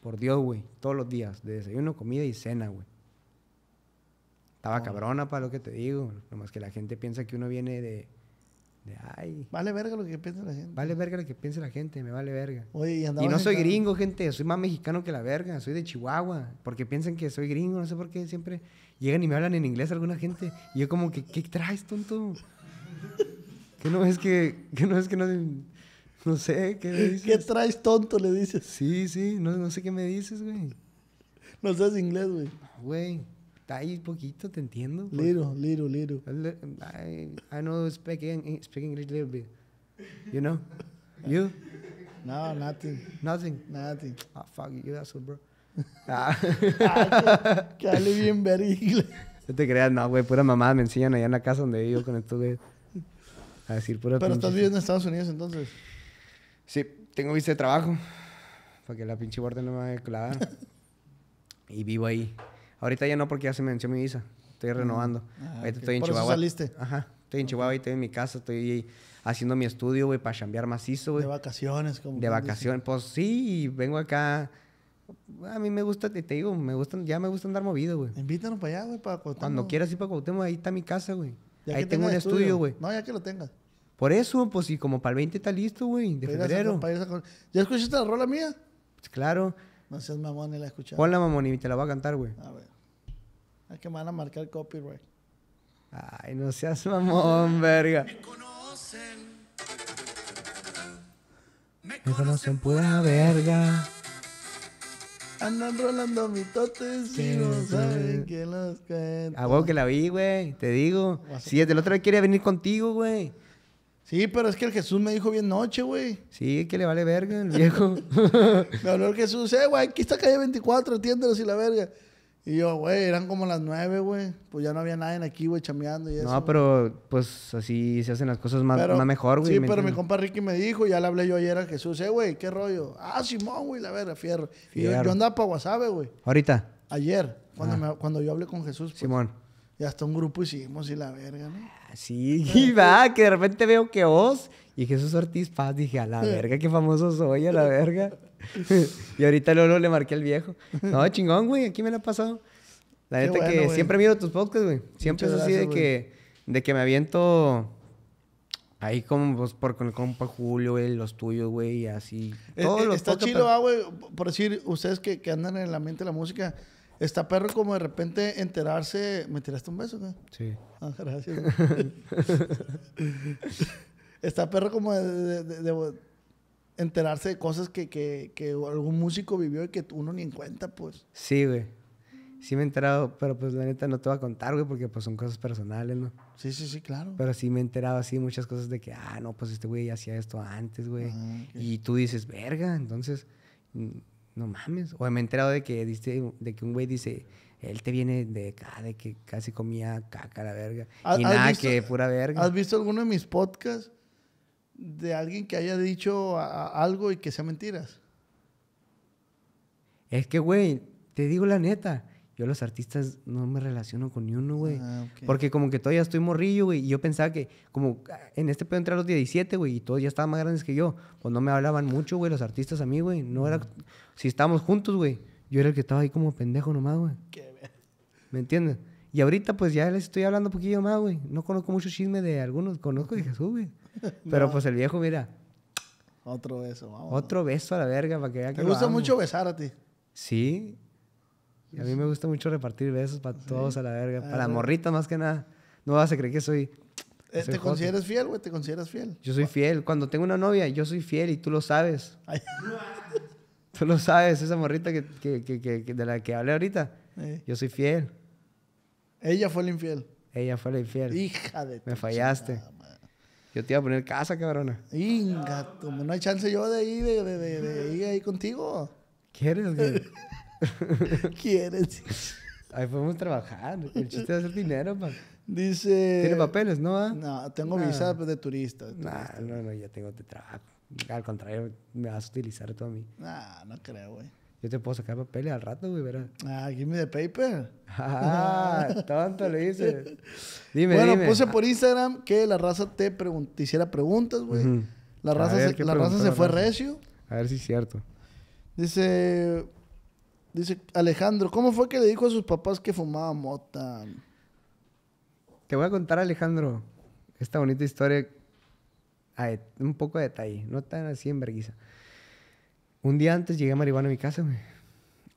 Por Dios, güey. Todos los días. De desayuno, comida y cena, güey. Estaba cabrona para lo que te digo. Nomás que la gente piensa que uno viene de... de ay. Vale verga lo que piensa la gente. Vale verga lo que piensa la gente. Me vale verga. y, no soy gringo, gente. Soy más mexicano que la verga. Soy de Chihuahua. Porque piensan que soy gringo. No sé por qué siempre llegan y me hablan en inglés alguna gente. Y yo como que, ¿qué traes, tonto? [LAUGHS] que no es que... que no es que no... No sé, ¿qué me dices? ¿Qué traes tonto? Le dices. Sí, sí, no, sé qué me dices, güey. No sabes inglés, güey. Güey, está ahí poquito, te entiendo. Pues. Little, little, little. I, know speak, speak English a little bit. You know? You? No, nothing. Nothing? Nothing. Ah, fuck you, that's so, bro. [LAUGHS] Ah. Ah, que, hable bien ver inglés. No te creas, no, güey, pura mamada me enseñan allá en la casa donde vivo con estos güey. A decir pura Pero estás viviendo en Estados Unidos entonces. Sí, tengo visa de trabajo. Para que la pinche borde no me declarar [LAUGHS] y vivo ahí. Ahorita ya no, porque ya se me venció mi visa. Estoy mm. renovando. Ah, Ahorita estoy en por Chihuahua. Eso saliste? Ajá. Estoy en Chihuahua y estoy en mi casa. Estoy haciendo mi estudio, güey, para chambear macizo, güey. De vacaciones, como. De vacaciones. Pues sí, vengo acá. A mí me gusta, te, digo, me gustan, ya me gusta andar movido, güey. Invítanos para allá, güey, para Cuando quieras ir para Cuauhtémoc, ahí está mi casa, güey. Ahí tengo un estudio, güey. No, ya que lo tengas. Por eso, pues, y como para el 20 está listo, güey, de febrero. ¿Ya escuchaste la rola mía? Pues claro. No seas mamón, ni la escuchado. Ponla, mamón, y te la voy a cantar, güey. A ver. Es que me van a marcar copyright. Ay, no seas mamón, verga. Me conocen. Me conocen pura verga. Andan rolando mitotes y no saben que los cuenta. A vos huevo que la vi, güey. Te digo. Sí, es del otro vez quería venir contigo, güey. Sí, pero es que el Jesús me dijo bien noche, güey. Sí, que le vale verga el viejo. [LAUGHS] me habló el Jesús, eh, güey, aquí está calle 24, entiéndelo y la verga. Y yo, güey, eran como las nueve, güey. Pues ya no había nadie aquí, güey, chameando y eso. No, pero pues así se hacen las cosas más, mejor, güey. Sí, pero mi compa Ricky me dijo, ya le hablé yo ayer a Jesús, eh, güey, qué rollo. Ah, Simón, güey, la verga, fierro. Y yo, andaba para WhatsApp, güey. ¿Ahorita? Ayer, cuando, ah. cuando yo hablé con Jesús. Pues, Simón. Y hasta un grupo hicimos y la verga, ¿no? sí, [LAUGHS] va, que de repente veo que vos y Jesús Ortiz Paz, dije, a la verga, qué famoso soy, a la verga. [LAUGHS] y ahorita lo le marqué al viejo. No, chingón, güey, aquí me lo ha pasado. La neta que siempre miro tus podcasts, güey. Siempre es así de, que, de que me aviento ahí como pues, por, con el compa Julio, güey, los tuyos, güey, así. Eh, eh, está chido, ah, güey, por decir, ustedes que, que andan en la mente de la música Está perro como de repente enterarse. ¿Me tiraste un beso? Güey? Sí. [LAUGHS] Ah, gracias. [LAUGHS] Está perro como de, enterarse de cosas que, algún músico vivió y que uno ni en cuenta, pues. Sí, güey. Sí me he enterado, pero pues la neta no te voy a contar, güey, porque pues son cosas personales, ¿no? Sí, sí, sí, claro. Pero sí me he enterado así muchas cosas de que, ah, no, pues este güey hacía esto antes, güey. Ah, y tú dices, verga, entonces mm, no mames. O me he enterado de que, de que un güey dice, él te viene de acá, de que casi comía caca la verga. Y nada, que pura verga. ¿Has visto alguno de mis podcasts de alguien que haya dicho algo y que sea mentiras? Es que, güey, te digo la neta yo los artistas no me relaciono con ni uno, güey. Ah, Porque como que todavía estoy morrillo, güey. Y yo pensaba que, como en este pedo entrar los 17, güey, y todos ya estaban más grandes que yo. Pues no me hablaban mucho, güey, los artistas a mí, güey. No era. Si estábamos juntos, güey, yo era el que estaba ahí como pendejo nomás, güey. ¿Me entiendes? Y ahorita, pues ya les estoy hablando un poquillo más, güey. No conozco mucho chisme de algunos, conozco de Jesús, güey. [LAUGHS] Pero pues el viejo, mira. Otro beso, vamos. Otro beso a la verga para que vea que. Te gusta mucho besar a ti. Sí, a mí me gusta mucho repartir besos para todos a la verga. Para la morrita, más que nada. No vas a creer que soy. Eh, ¿Te consideras fiel, güey? ¿Te consideras fiel? Yo soy fiel. Cuando tengo una novia, yo soy fiel y tú lo sabes. [LAUGHS] tú lo sabes, esa morrita que, de la que hablé ahorita. Yo soy fiel. Ella fue la infiel. Ella fue la infiel. Hija de Me fallaste. yo te iba a poner casa, cabrona. Inga, no hay chance yo de ir, de ir ahí contigo. ¿Quieres? [LAUGHS] [LAUGHS] ¿Quieres? Ahí podemos trabajar. El chiste es hacer dinero, man. Dice. ¿Tiene papeles, no? Ah? No, tengo ah. visa pues, de turista. De no, no, ya tengo de trabajo. Al contrario, me vas a utilizar tú a mí. Nah, no creo, güey. Yo te puedo sacar papeles al rato, güey, verás. Ah, give me the paper. Ah, [LAUGHS] tonto le hice. Dime, bueno, puse por ah. Instagram que la raza te, hiciera preguntas, güey. la raza se fue recio. A ver si es cierto. Dice, Dice Alejandro, ¿cómo fue que le dijo a sus papás que fumaba mota? Te voy a contar, Alejandro, esta bonita historia un poco de detalle, no tan así en vergüenza. Un día antes llegué a marihuana a mi casa, güey.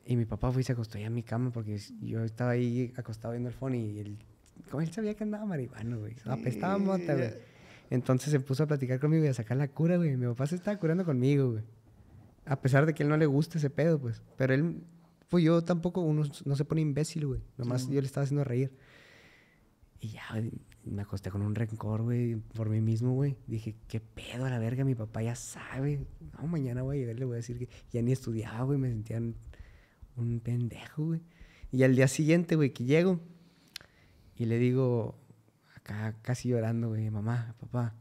Y mi papá fue y se acostó ya en mi cama porque yo estaba ahí acostado viendo el phone y él, cómo él sabía que andaba marihuana, güey. Apestaba mota, güey. Entonces se puso a platicar conmigo y a sacar la cura, güey. Mi papá se estaba curando conmigo, güey. A pesar de que él no le gusta ese pedo, pues. Pero él pues yo tampoco, uno no se pone imbécil, güey. Nomás yo le estaba haciendo reír. Y ya, me acosté con un rencor, güey, por mí mismo, güey. Dije, qué pedo a la verga, mi papá ya sabe. No, mañana voy a llegar, le voy a decir que ya ni estudiaba, güey, me sentía un, un pendejo, güey. Y al día siguiente, güey, que llego y le digo, acá casi llorando, güey, mamá, papá,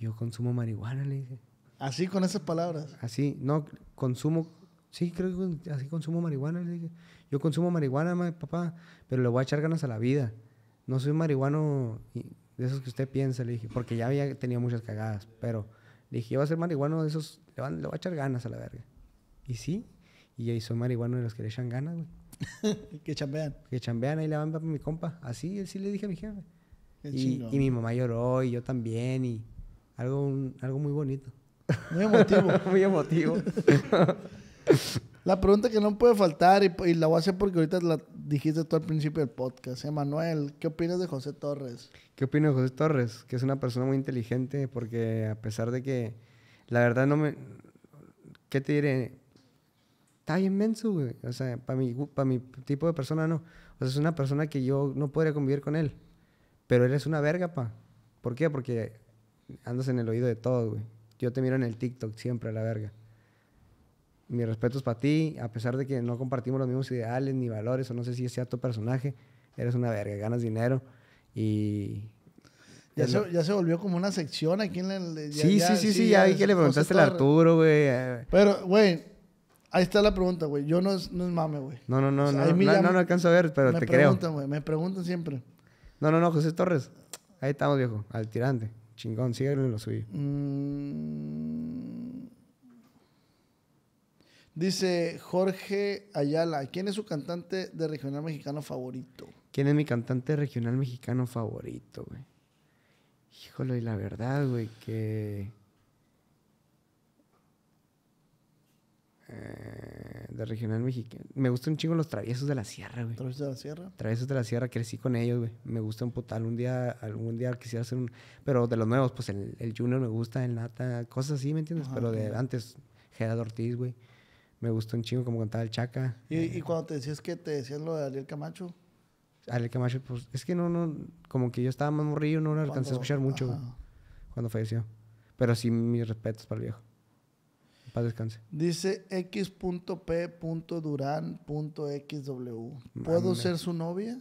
yo consumo marihuana, le dije. Así, con esas palabras. Así, no, consumo Sí, creo que así consumo marihuana. Le dije, yo consumo marihuana, papá, pero le voy a echar ganas a la vida. No soy marihuano de esos que usted piensa, le dije, porque ya había tenido muchas cagadas, pero le dije, yo voy a ser marihuano de esos, le, van, voy a echar ganas a la verga. Y sí, y ahí soy marihuano de los que le echan ganas, güey. [LAUGHS] que chambean. Que chambean, ahí le van para mi compa. Así, sí le dije a mi jefe. Y, mi mamá lloró y yo también y algo, algo muy bonito. Muy emotivo. [LAUGHS] muy emotivo. [LAUGHS] La pregunta que no puede faltar, y, la voy a hacer porque ahorita la dijiste tú al principio del podcast. Emanuel, ¿eh? ¿qué opinas de José Torres? ¿Qué opinas de José Torres? Que es una persona muy inteligente porque a pesar de que la verdad no me... ¿Qué te diré? Está bien menso, güey. O sea, para mi, tipo de persona no. O sea, es una persona que yo no podría convivir con él. Pero él es una verga, pa. ¿Por qué? Porque andas en el oído de todo, güey. Yo te miro en el TikTok siempre a la verga mis respetos para ti, a pesar de que no compartimos los mismos ideales ni valores, o no sé si sea tu personaje, eres una verga, ganas dinero y... Ya, se, volvió como una sección aquí en el... sí, sí, sí, sí, ya vi que le preguntaste al Arturo, güey. Eh, pero, güey, ahí está la pregunta, güey. Yo no es, no es mame, güey. No, no, no, no, no, no, no, alcanzo a ver, pero te creo. Me preguntan, güey, me preguntan siempre. No, no, no, José Torres. Ahí estamos, viejo, al tirante. Chingón, síguelo en lo suyo. Mm, Dice Jorge Ayala, ¿quién es su cantante de regional mexicano favorito? ¿Quién es mi cantante regional mexicano favorito, güey? Híjole, y la verdad, güey, que... Eh, de regional mexicano. Me gustan un chingo los traviesos de la sierra, güey. ¿Traviesos de la sierra? Traviesos de la sierra, crecí con ellos, güey. Me gusta un putal. Un día, algún día quisiera hacer un. Pero de los nuevos, pues el, Junior me gusta, el Nata, cosas así, ¿me entiendes? pero de antes, Gerardo Ortiz, güey. Me gustó un chingo como cantaba el Chaca. ¿Y, eh, cuando te decías que te decías lo de Ariel Camacho? Ariel Camacho, pues es que no, no, como que yo estaba más morrillo, no lo alcancé a escuchar mucho cuando falleció. Pero sí, mis respetos para el viejo. Paz descanse. Dice x.p.duran.xw. ¿Puedo ser su novia?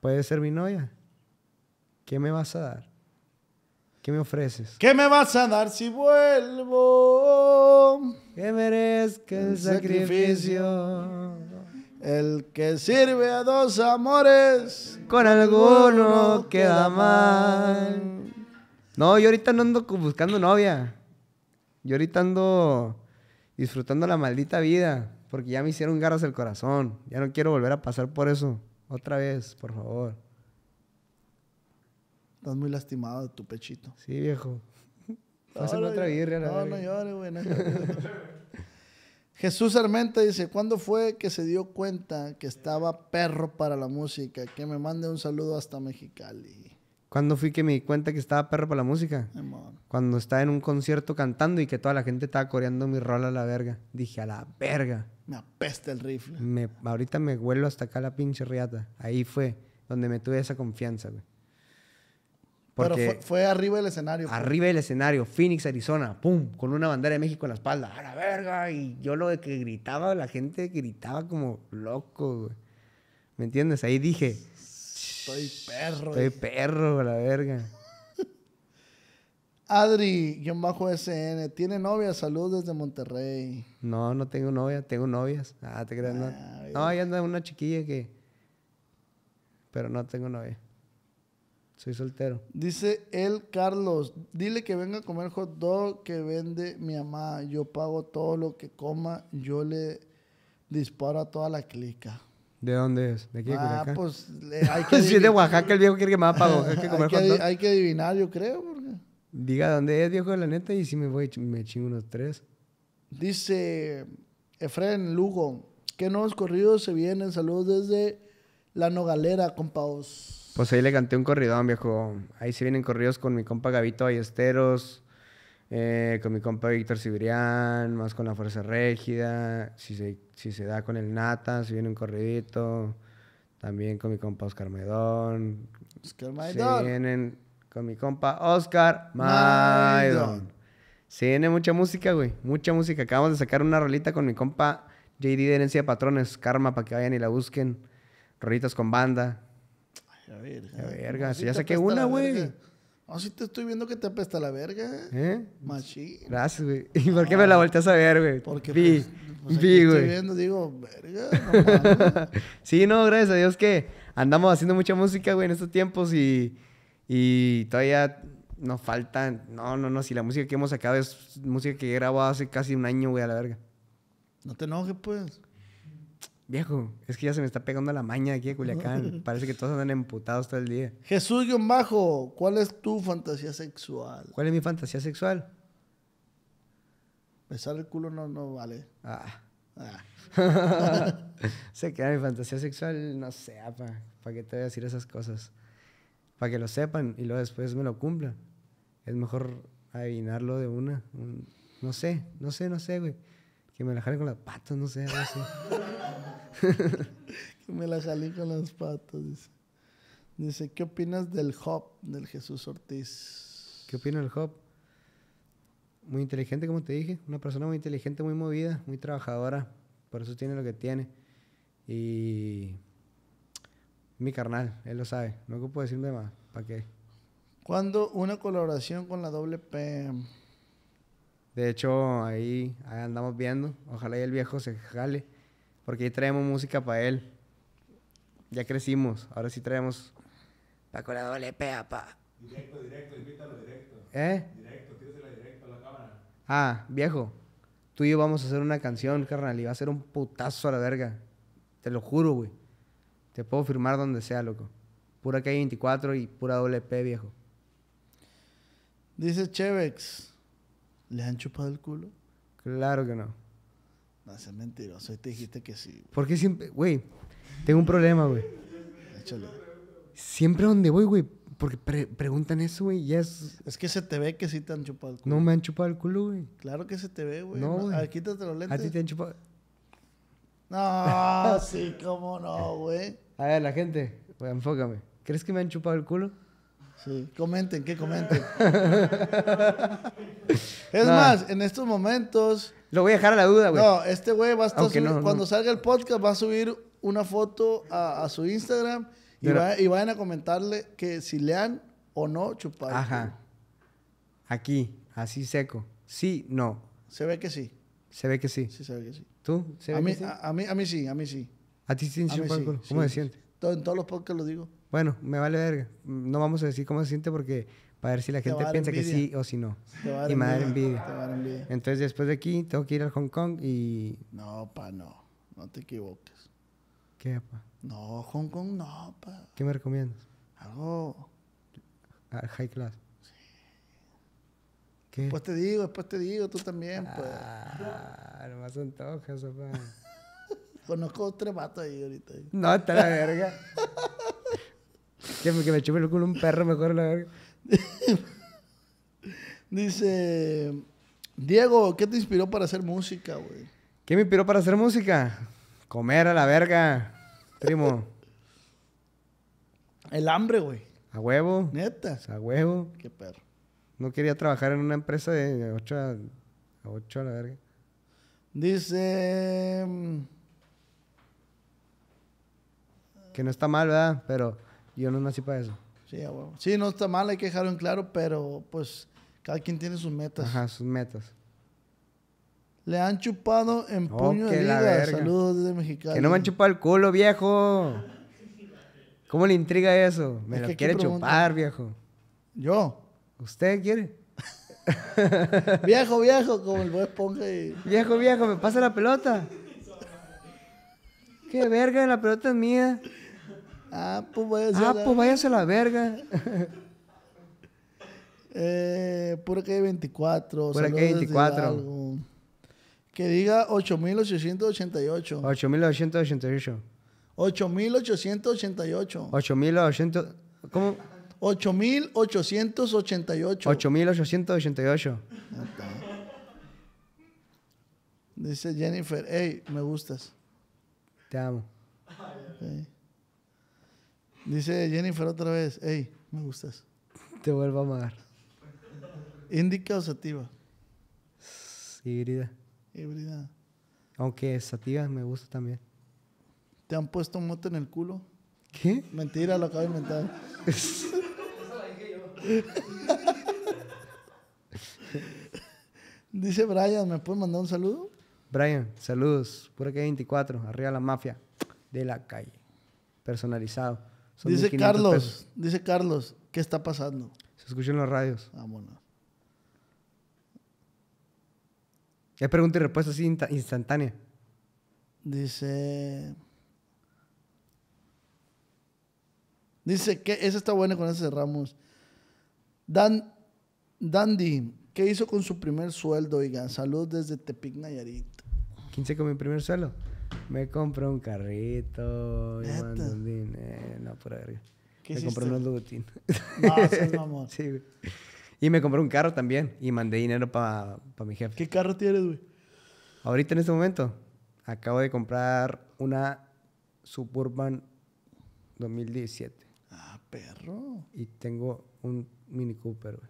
Puede ser mi novia. ¿Qué me vas a dar? ¿Qué me ofreces? ¿Qué me vas a dar si vuelvo? Que merezca el, el sacrificio. El que sirve a dos amores. Con alguno queda mal. No, yo ahorita no ando buscando novia. Yo ahorita ando disfrutando la maldita vida. Porque ya me hicieron garras el corazón. Ya no quiero volver a pasar por eso. Otra vez, por favor. Estás muy lastimado de tu pechito. Sí, viejo. [LAUGHS] otra birria, No, no llores, güey. [LAUGHS] Jesús Armenta dice, ¿cuándo fue que se dio cuenta que estaba perro para la música? Que me mande un saludo hasta Mexicali. ¿Cuándo fui que me di cuenta que estaba perro para la música? Cuando estaba en un concierto cantando y que toda la gente estaba coreando mi rol a la verga. Dije, a la verga. Me apesta el rifle. Me, ahorita me huelo hasta acá la pinche riata. Ahí fue donde me tuve esa confianza, güey. Pero fue, arriba del escenario. Pues. Arriba del escenario, Phoenix, Arizona, pum, con una bandera de México en la espalda, a la verga. Y yo lo de que gritaba, la gente gritaba como loco, güey. ¿Me entiendes? Ahí dije. Estoy perro. Estoy perro, la verga. [LAUGHS] Adri, guión bajo SN, ¿tiene novia? Salud desde Monterrey. No, no tengo novia, tengo novias. Ah, te creas, no. Ah, no, anda una chiquilla que. Pero no tengo novia. Soy soltero. Dice el Carlos, dile que venga a comer hot dog que vende mi mamá. Yo pago todo lo que coma, yo le disparo a toda la clica. ¿De dónde es? ¿De qué Ah, pues [LAUGHS] es de Oaxaca, el viejo quiere que me pago. [LAUGHS] Hay que adivinar, yo creo. Diga dónde es, viejo, de la neta, y si me voy, me chingo unos tres. Dice Efren Lugo, ¿qué nuevos corridos se vienen? Saludos desde La Nogalera, compaos. Pues ahí le canté un corridón, viejo. Ahí se vienen corridos con mi compa Gavito Ballesteros, eh, con mi compa Víctor Sibirián, más con la Fuerza Régida. Si se, si se da con el Nata, se viene un corridito. También con mi compa Oscar Medón. Oscar Maidón. Se vienen con mi compa Oscar Maidón. Se viene mucha música, güey. Mucha música. Acabamos de sacar una rolita con mi compa JD de Herencia Patrones, Karma, para que vayan y la busquen. Rolitas con banda. La verga. La verga. si ya saqué una, güey. No, si te estoy viendo que te apesta la verga. ¿Eh? Machín. Gracias, güey. [LAUGHS] ¿Y por qué me la ah, volteas a ver, güey? Porque vi, pues, pues, Estoy viendo, digo, verga. [LAUGHS] sí, no, gracias a Dios que andamos haciendo mucha música, güey, en estos tiempos y, y todavía nos faltan. No, no, no. Si la música que hemos sacado es música que he grabado hace casi un año, güey, a la verga. No te enojes, pues. Viejo, es que ya se me está pegando la maña aquí de Culiacán. [LAUGHS] Parece que todos andan emputados todo el día. Jesús guión bajo, ¿cuál es tu fantasía sexual? ¿Cuál es mi fantasía sexual? Besar el culo no, no vale. Ah. ah. se [LAUGHS] queda mi fantasía sexual, no sé, ¿para pa qué te voy a decir esas cosas? Para que lo sepan y luego después me lo cumplan. Es mejor adivinarlo de una. no sé, no sé, no sé, güey. Que me la jale con las patas, no sé, [LAUGHS] que me la jale con las patas, dice. Dice, ¿qué opinas del Hop del Jesús Ortiz? ¿Qué opina del Hop? Muy inteligente, como te dije. Una persona muy inteligente, muy movida, muy trabajadora. Por eso tiene lo que tiene. Y mi carnal, él lo sabe. No puedo decirme más. ¿Para qué? ¿Cuándo una colaboración con la doble P? De hecho, ahí, andamos viendo. Ojalá y el viejo se jale. Porque ahí traemos música para él. Ya crecimos. Ahora sí traemos. con la doble pa. Directo, directo, invítalo directo. ¿Eh? Directo, directo a la cámara. Ah, viejo. Tú y yo vamos a hacer una canción, carnal. Y va a ser un putazo a la verga. Te lo juro, güey. Te puedo firmar donde sea, loco. Pura k 24 y pura doble P, viejo. Dice Chevex. ¿Le han chupado el culo? Claro que no. No, es mentiroso. Y te dijiste que sí. ¿Por qué siempre, güey? Tengo un problema, güey. Échale. Siempre donde voy, güey, porque preguntan eso, güey, ya es... Es que se te ve que sí te han chupado el culo. No me han chupado el culo, güey. Claro que se te ve, güey. No, güey. quítate los lentes. A te han chupado... No, [LAUGHS] sí, cómo no, güey. A ver, la gente, güey, enfócame. ¿Crees que me han chupado el culo? Sí, comenten, que comenten. [LAUGHS] es más, en estos momentos. Lo voy a dejar a la duda, güey. No, este güey va a estar. cuando salga el podcast, va a subir una foto a, su Instagram y, va, vayan a comentarle que si lean o no chupar. Ajá. Aquí, así seco. Sí, no. Se ve que sí. Se ve que sí. Sí, se ve que sí. ¿Tú? a, mí, sí? A, mí, a mí sí, a mí sí. ¿A ti Sí, ¿Cómo sientes? En todos los podcasts lo digo bueno, me vale verga. No vamos a decir cómo se siente porque para ver si la gente piensa que sí o si no. y me va envidia. Entonces, después de aquí, tengo que ir al Hong Kong y. No, pa, no. No te equivoques. ¿Qué, pa? No, Hong Kong no, pa. ¿Qué me recomiendas? Algo. Ah, high class. Sí. ¿Qué? Después te digo, después te digo, tú también, pues. Ah, nomás antojas, papá. [LAUGHS] Conozco tres vatos ahí ahorita. No, está la verga. [LAUGHS] que, me, que me el culo un perro, mejor la verga. [LAUGHS] Dice, Diego, ¿qué te inspiró para hacer música, güey? ¿Qué me inspiró para hacer música? Comer a la verga, primo. el hambre, güey. A huevo. Neta. A huevo. Qué perro. No quería trabajar en una empresa de 8 a, a 8 a la verga. Dice... Que no está mal, ¿verdad? Pero yo no nací para eso. Sí, sí, no está mal, hay que dejarlo en claro, pero pues cada quien tiene sus metas. Ajá, sus metas. Le han chupado en puño de liga. Saludos desde Mexicali. Que no me han chupado el culo, viejo. ¿Cómo le intriga eso? Me lo quiere chupar, viejo. ¿Yo? ¿Usted quiere? [LAUGHS] viejo, viejo, como el buen esponja Viejo, viejo, me pasa la pelota. Qué verga, la pelota es mía. Ah, pues váyase, a, ah, la... Pues váyase a la verga. [LAUGHS] eh, aquí hay 24. aquí que 24. Que diga 8888. 8888. 8888. 888. ¿Cómo? 8888. 8888. Dice Jennifer, hey, me gustas. Te amo. Dice Jennifer otra vez, hey, me gustas. Te vuelvo a amar. ¿Indica o sativa? Híbrida. Híbrida. Aunque sativa me gusta también. ¿Te han puesto un moto en el culo? ¿Qué? Mentira, lo acabo de inventar. [LAUGHS] Dice Brian, ¿me puedes mandar un saludo? Brian, saludos. Pura que 24, arriba la mafia de la calle. Personalizado dice Carlos, dice Carlos, ¿qué está pasando? Se escuchan los radios. Vámonos. Ah, Hay pregunta y respuesta así instantánea. Dice. Dice que esa está buena con ese cerramos. Dan, Dandy, ¿qué hizo con su primer sueldo? Oiga, salud desde Tepic Nayarit. ¿Quién con mi primer sueldo? Me compré un carrito, me mandé un dinero, no, por eso Me compré un Lugutín. No, es [LAUGHS] sí, güey. Y me compré un carro también y mandé dinero para mi jefe. ¿Qué carro tienes, güey? Ahorita en este momento acabo de comprar una Suburban 2017. Ah, perro. Y tengo un Mini Cooper, güey.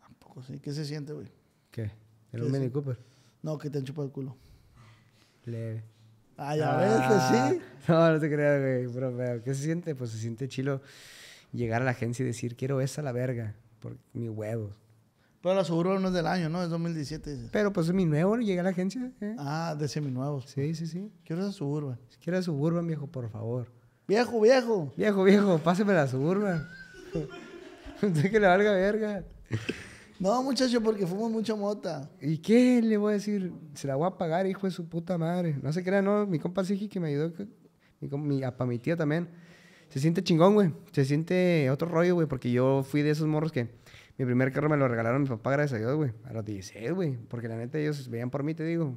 Tampoco sí. ¿Qué se siente, güey? ¿Qué? ¿El Mini Cooper? No, que te han chupado el culo. Leve. Ah, ya ves que sí. [LAUGHS] No, no te creas, güey, ¿Qué se siente? Pues se siente chilo llegar a la agencia y decir, quiero esa la verga, por mi huevos. Pero la suburba no es del año, ¿no? Es 2017, Pero pues es mi nuevo, llegué a la agencia. ¿eh? Ah, de nuevo pues. Sí, sí, sí. Quiero esa Suburban. Quiero esa suburba, viejo, por favor. Viejo, viejo. Viejo, viejo, páseme la Suburban. [LAUGHS] que le valga verga. No, muchacho, porque fuimos mucha mota. ¿Y qué le voy a decir? Se la voy a pagar, hijo de su puta madre. No se crea, no. Mi compa que me ayudó, mi, mi, mi tía también. Se siente chingón, güey. Se siente otro rollo, güey, porque yo fui de esos morros que mi primer carro me lo regalaron mi papá, gracias a Dios, güey. A los 16, güey. Porque la neta ellos veían por mí, te digo.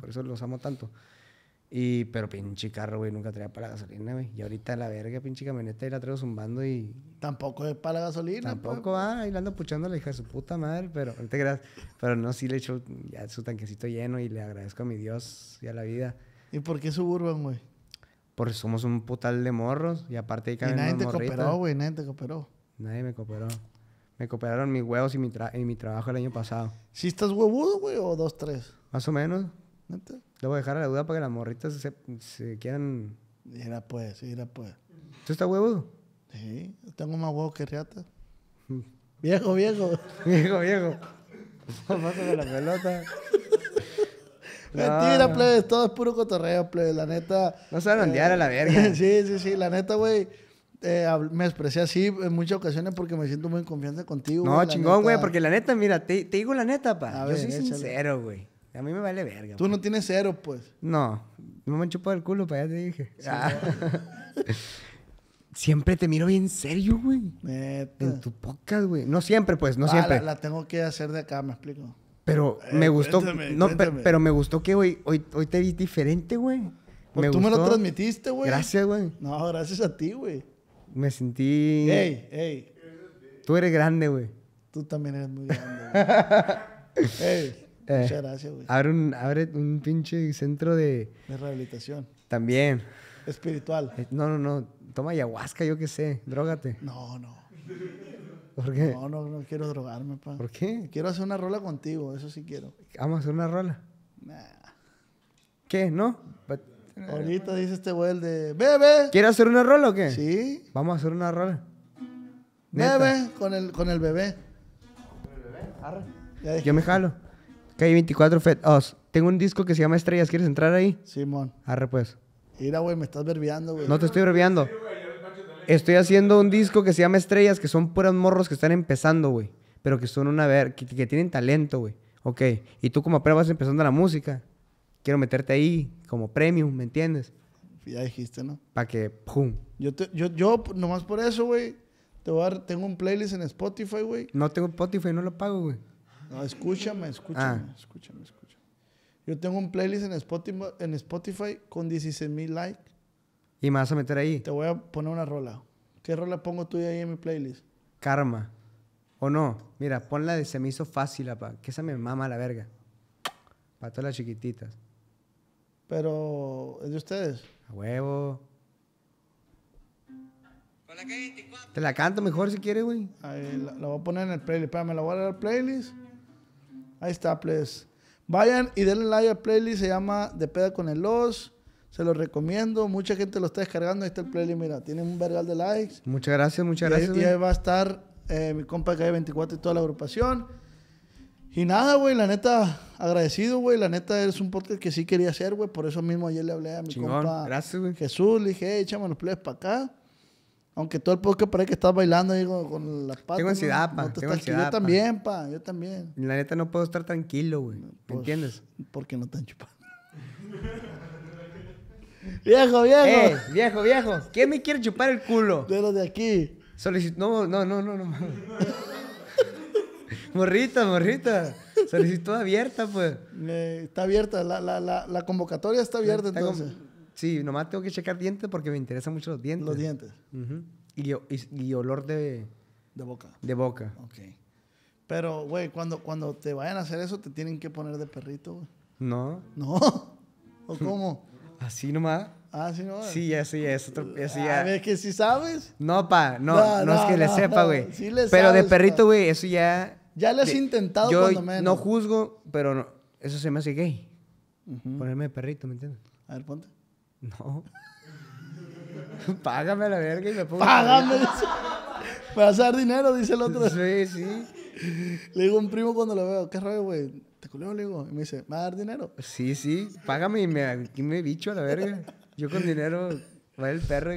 Por eso los amo tanto. Y, pero pinche carro, güey, nunca traía para la gasolina, güey. Y ahorita la verga, pinche camioneta, y la traigo zumbando y. Tampoco es para la gasolina, pues. Tampoco, ah, y la ando puchando la hija de su puta madre, pero ahorita Pero no, sí le echo ya su tanquecito lleno y le agradezco a mi Dios y a la vida. ¿Y por qué suburban, güey? Porque somos un putal de morros y aparte hay que Y nadie te cooperó, güey, nadie te cooperó. Nadie me cooperó. Me cooperaron mis huevos y mi, y mi trabajo el año pasado. ¿Sí estás huevudo, güey, o dos, tres? Más o menos. ¿Neta? Le voy a dejar a la duda para que las morritas se, se quieran. era pues, era pues. ¿Tú estás huevudo? Sí, tengo más huevos que riata. viejo, viejo. [LAUGHS] viejo, viejo. [LAUGHS] de la pelota. Mentira, no, plebes, todo es puro cotorreo, plebes, la neta. No saben ondear a la eh, verga. [LAUGHS] sí, sí, sí, la neta, güey. Eh, me expresé así en muchas ocasiones porque me siento muy confiante contigo, contigo. No, chingón, güey, porque la neta, mira, te, digo la neta, pa. A Yo ver, soy sincero, güey. A mí me vale verga. Tú no pues. tienes cero, pues. No, no me chupado el culo, para allá te dije. Ah. [LAUGHS] siempre te miro bien serio, güey. En tu podcast, güey. No siempre, pues, no ah, siempre. La, tengo que hacer de acá, me explico. Pero eh, me gustó. no, Pero, me gustó que hoy, hoy, te vi diferente, güey. Pues tú me lo transmitiste, güey. Gracias, güey. No, gracias a ti, güey. Me sentí. Ey, ey. Tú eres grande, güey. Tú también eres muy grande, [LAUGHS] güey. ey. Eh, Muchas gracias, güey. Abre un, abre un pinche centro de... De rehabilitación. También. Espiritual. Eh, no, no, no. Toma ayahuasca, yo qué sé. Drógate. No, no. ¿Por qué? No, no, no quiero drogarme, pa. ¿Por qué? Quiero hacer una rola contigo, eso sí quiero. ¿Vamos a hacer una rola? Nah. ¿Qué? ¿No? Ahorita dice este güey el de... ¡Bebe! ¿Quieres hacer una rola o qué? Sí. Vamos a hacer una rola. Bebe, con el, con el bebé. ¿Con el bebé? Arre. Yo me jalo. Calle 24, Fed Tengo un disco que se llama Estrellas. ¿Quieres entrar ahí? Simón. Arre, pues. Mira, güey, me estás verbiando, güey. No te estoy verbiando. Estoy haciendo un disco que se llama Estrellas, que son puros morros que están empezando, güey. Pero que son una ver, que, tienen talento, güey. Ok. Y tú como pruebas vas empezando la música. Quiero meterte ahí como premium, ¿me entiendes? Ya dijiste, ¿no? Para que, pum. Yo, yo, yo, nomás por eso, güey, te voy a tengo un playlist en Spotify, güey. No tengo Spotify, no lo pago, güey. No, escúchame, escúchame, ah. escúchame, escúchame. Yo tengo un playlist en Spotify, con 16 mil likes. ¿Y me vas a meter ahí? Te voy a poner una rola. ¿Qué rola pongo tú ahí en mi playlist? Karma. ¿O no? Mira, ponla de Se me hizo fácil, Que esa me mama la verga. Para todas las chiquititas. Pero, ¿es de ustedes? A huevo. Te la canto mejor si quieres, güey. la, voy a poner en el playlist. Espérame, la voy a dar al playlist. Ahí está, pues. Vayan y denle like al playlist, se llama De Peda con el Los. Se lo recomiendo, mucha gente lo está descargando. Ahí está el playlist, mira, tiene un vergal de likes. Muchas gracias, muchas gracias. y ahí va a estar eh, mi compa que 24 y toda la agrupación. Y nada, güey, la neta, agradecido, güey. La neta, es un podcast que sí quería hacer, güey. Por eso mismo ayer le hablé a mi Chingón. compa Jesús. Le dije, échame los plebes para acá. Aunque todo el podcast parece que estás bailando ahí con, las patas. Tengo ansiedad, pa. yo también, pa. Yo también. La neta no puedo estar tranquilo, güey. ¿Me pues, entiendes? Porque no te han [LAUGHS] viejo, viejo. Eh, viejo, viejo. ¿Quién me quiere chupar el culo? De los de aquí. Solicito, no, no, no, no, no. [LAUGHS] morrita, morrita. Solicitud abierta, pues. Eh, está abierta. La, la, la, convocatoria está abierta, entonces. Sí, nomás tengo que checar dientes porque me interesan mucho los dientes. Los dientes. y, olor de... De boca. De boca. Ok. Pero, güey, cuando, cuando te vayan a hacer eso, ¿te tienen que poner de perrito, güey? No. ¿No? [LAUGHS] ¿O [LAUGHS] cómo? Así nomás. Ah, sí, nomás. Sí, ya es ya. Ah, que si sabes. No, pa, no, no, es que le sepa, güey. Sí le Pero de perrito, güey, eso ya. Ya lo has intentado yo No juzgo, pero eso se me hace gay. Ponerme de perrito, ¿me entiendes? A ver, ponte. No. [LAUGHS] Págame la verga y me pongo. Págame. Me vas a dar dinero, dice el otro. Sí, sí. Le digo a un primo cuando lo veo, ¿qué rollo, güey? ¿Te culeo? Le digo. Y me dice, ¿me a dar dinero? Sí, sí. Págame y me, me bicho a la verga. Yo con dinero, va el perro.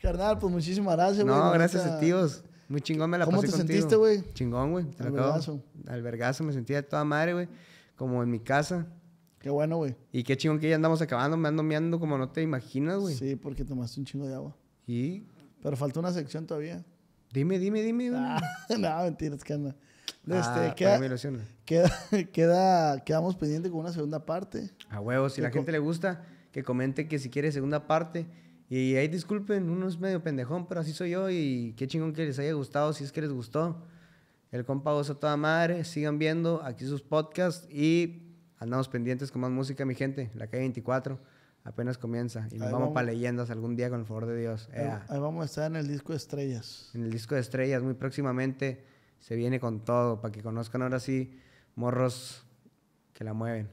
Carnal, pues muchísimas gracias, güey. No, gracias a tíos. Muy chingón me la ¿Cómo te sentiste, güey? Chingón, güey. Albergazo. Albergazo, me sentía de toda madre, güey. Como en mi casa. Qué bueno, güey. Y qué chingón que ya andamos acabando, me ando meando como no te imaginas, güey. Sí, porque tomaste un chingo de agua. ¿Y? Pero falta una sección todavía. Dime, dime, dime. Ah, [LAUGHS] no, mentiras, que anda. Ah, este, ah, queda, queda, [LAUGHS] queda, quedamos pendientes con una segunda parte. A huevo, si a la gente le gusta, que comente que si quiere segunda parte. Y ahí disculpen, uno es medio pendejón, pero así soy yo y qué chingón que les haya gustado, si es que les gustó. El compa goza toda madre, sigan viendo aquí sus podcasts y andamos pendientes con más música, mi gente. La calle 24 apenas comienza. Y nos vamos, para leyendas algún día con el favor de Dios. Ahí, vamos a estar en el disco de estrellas. En el disco de estrellas, muy próximamente se viene con todo para que conozcan ahora sí morros que la mueven.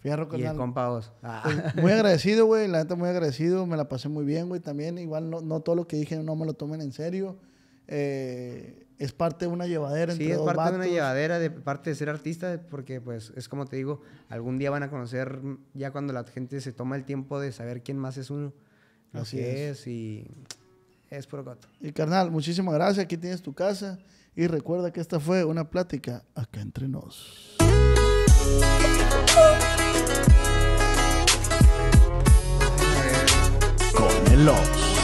Fierro con y el pues, ah. muy agradecido, güey. La neta, muy agradecido. Me la pasé muy bien, güey. También, igual, no, no todo lo que dije no me lo tomen en serio. Eh, es parte de una llevadera en entre Sí, es parte de una llevadera, de parte de ser artista, porque pues es como te digo, algún día van a conocer ya cuando la gente se toma el tiempo de saber quién más es uno, Así es. y es puro gato. Y carnal, muchísimas gracias, aquí tienes tu casa y recuerda que esta fue una plática acá entre nosotros Con el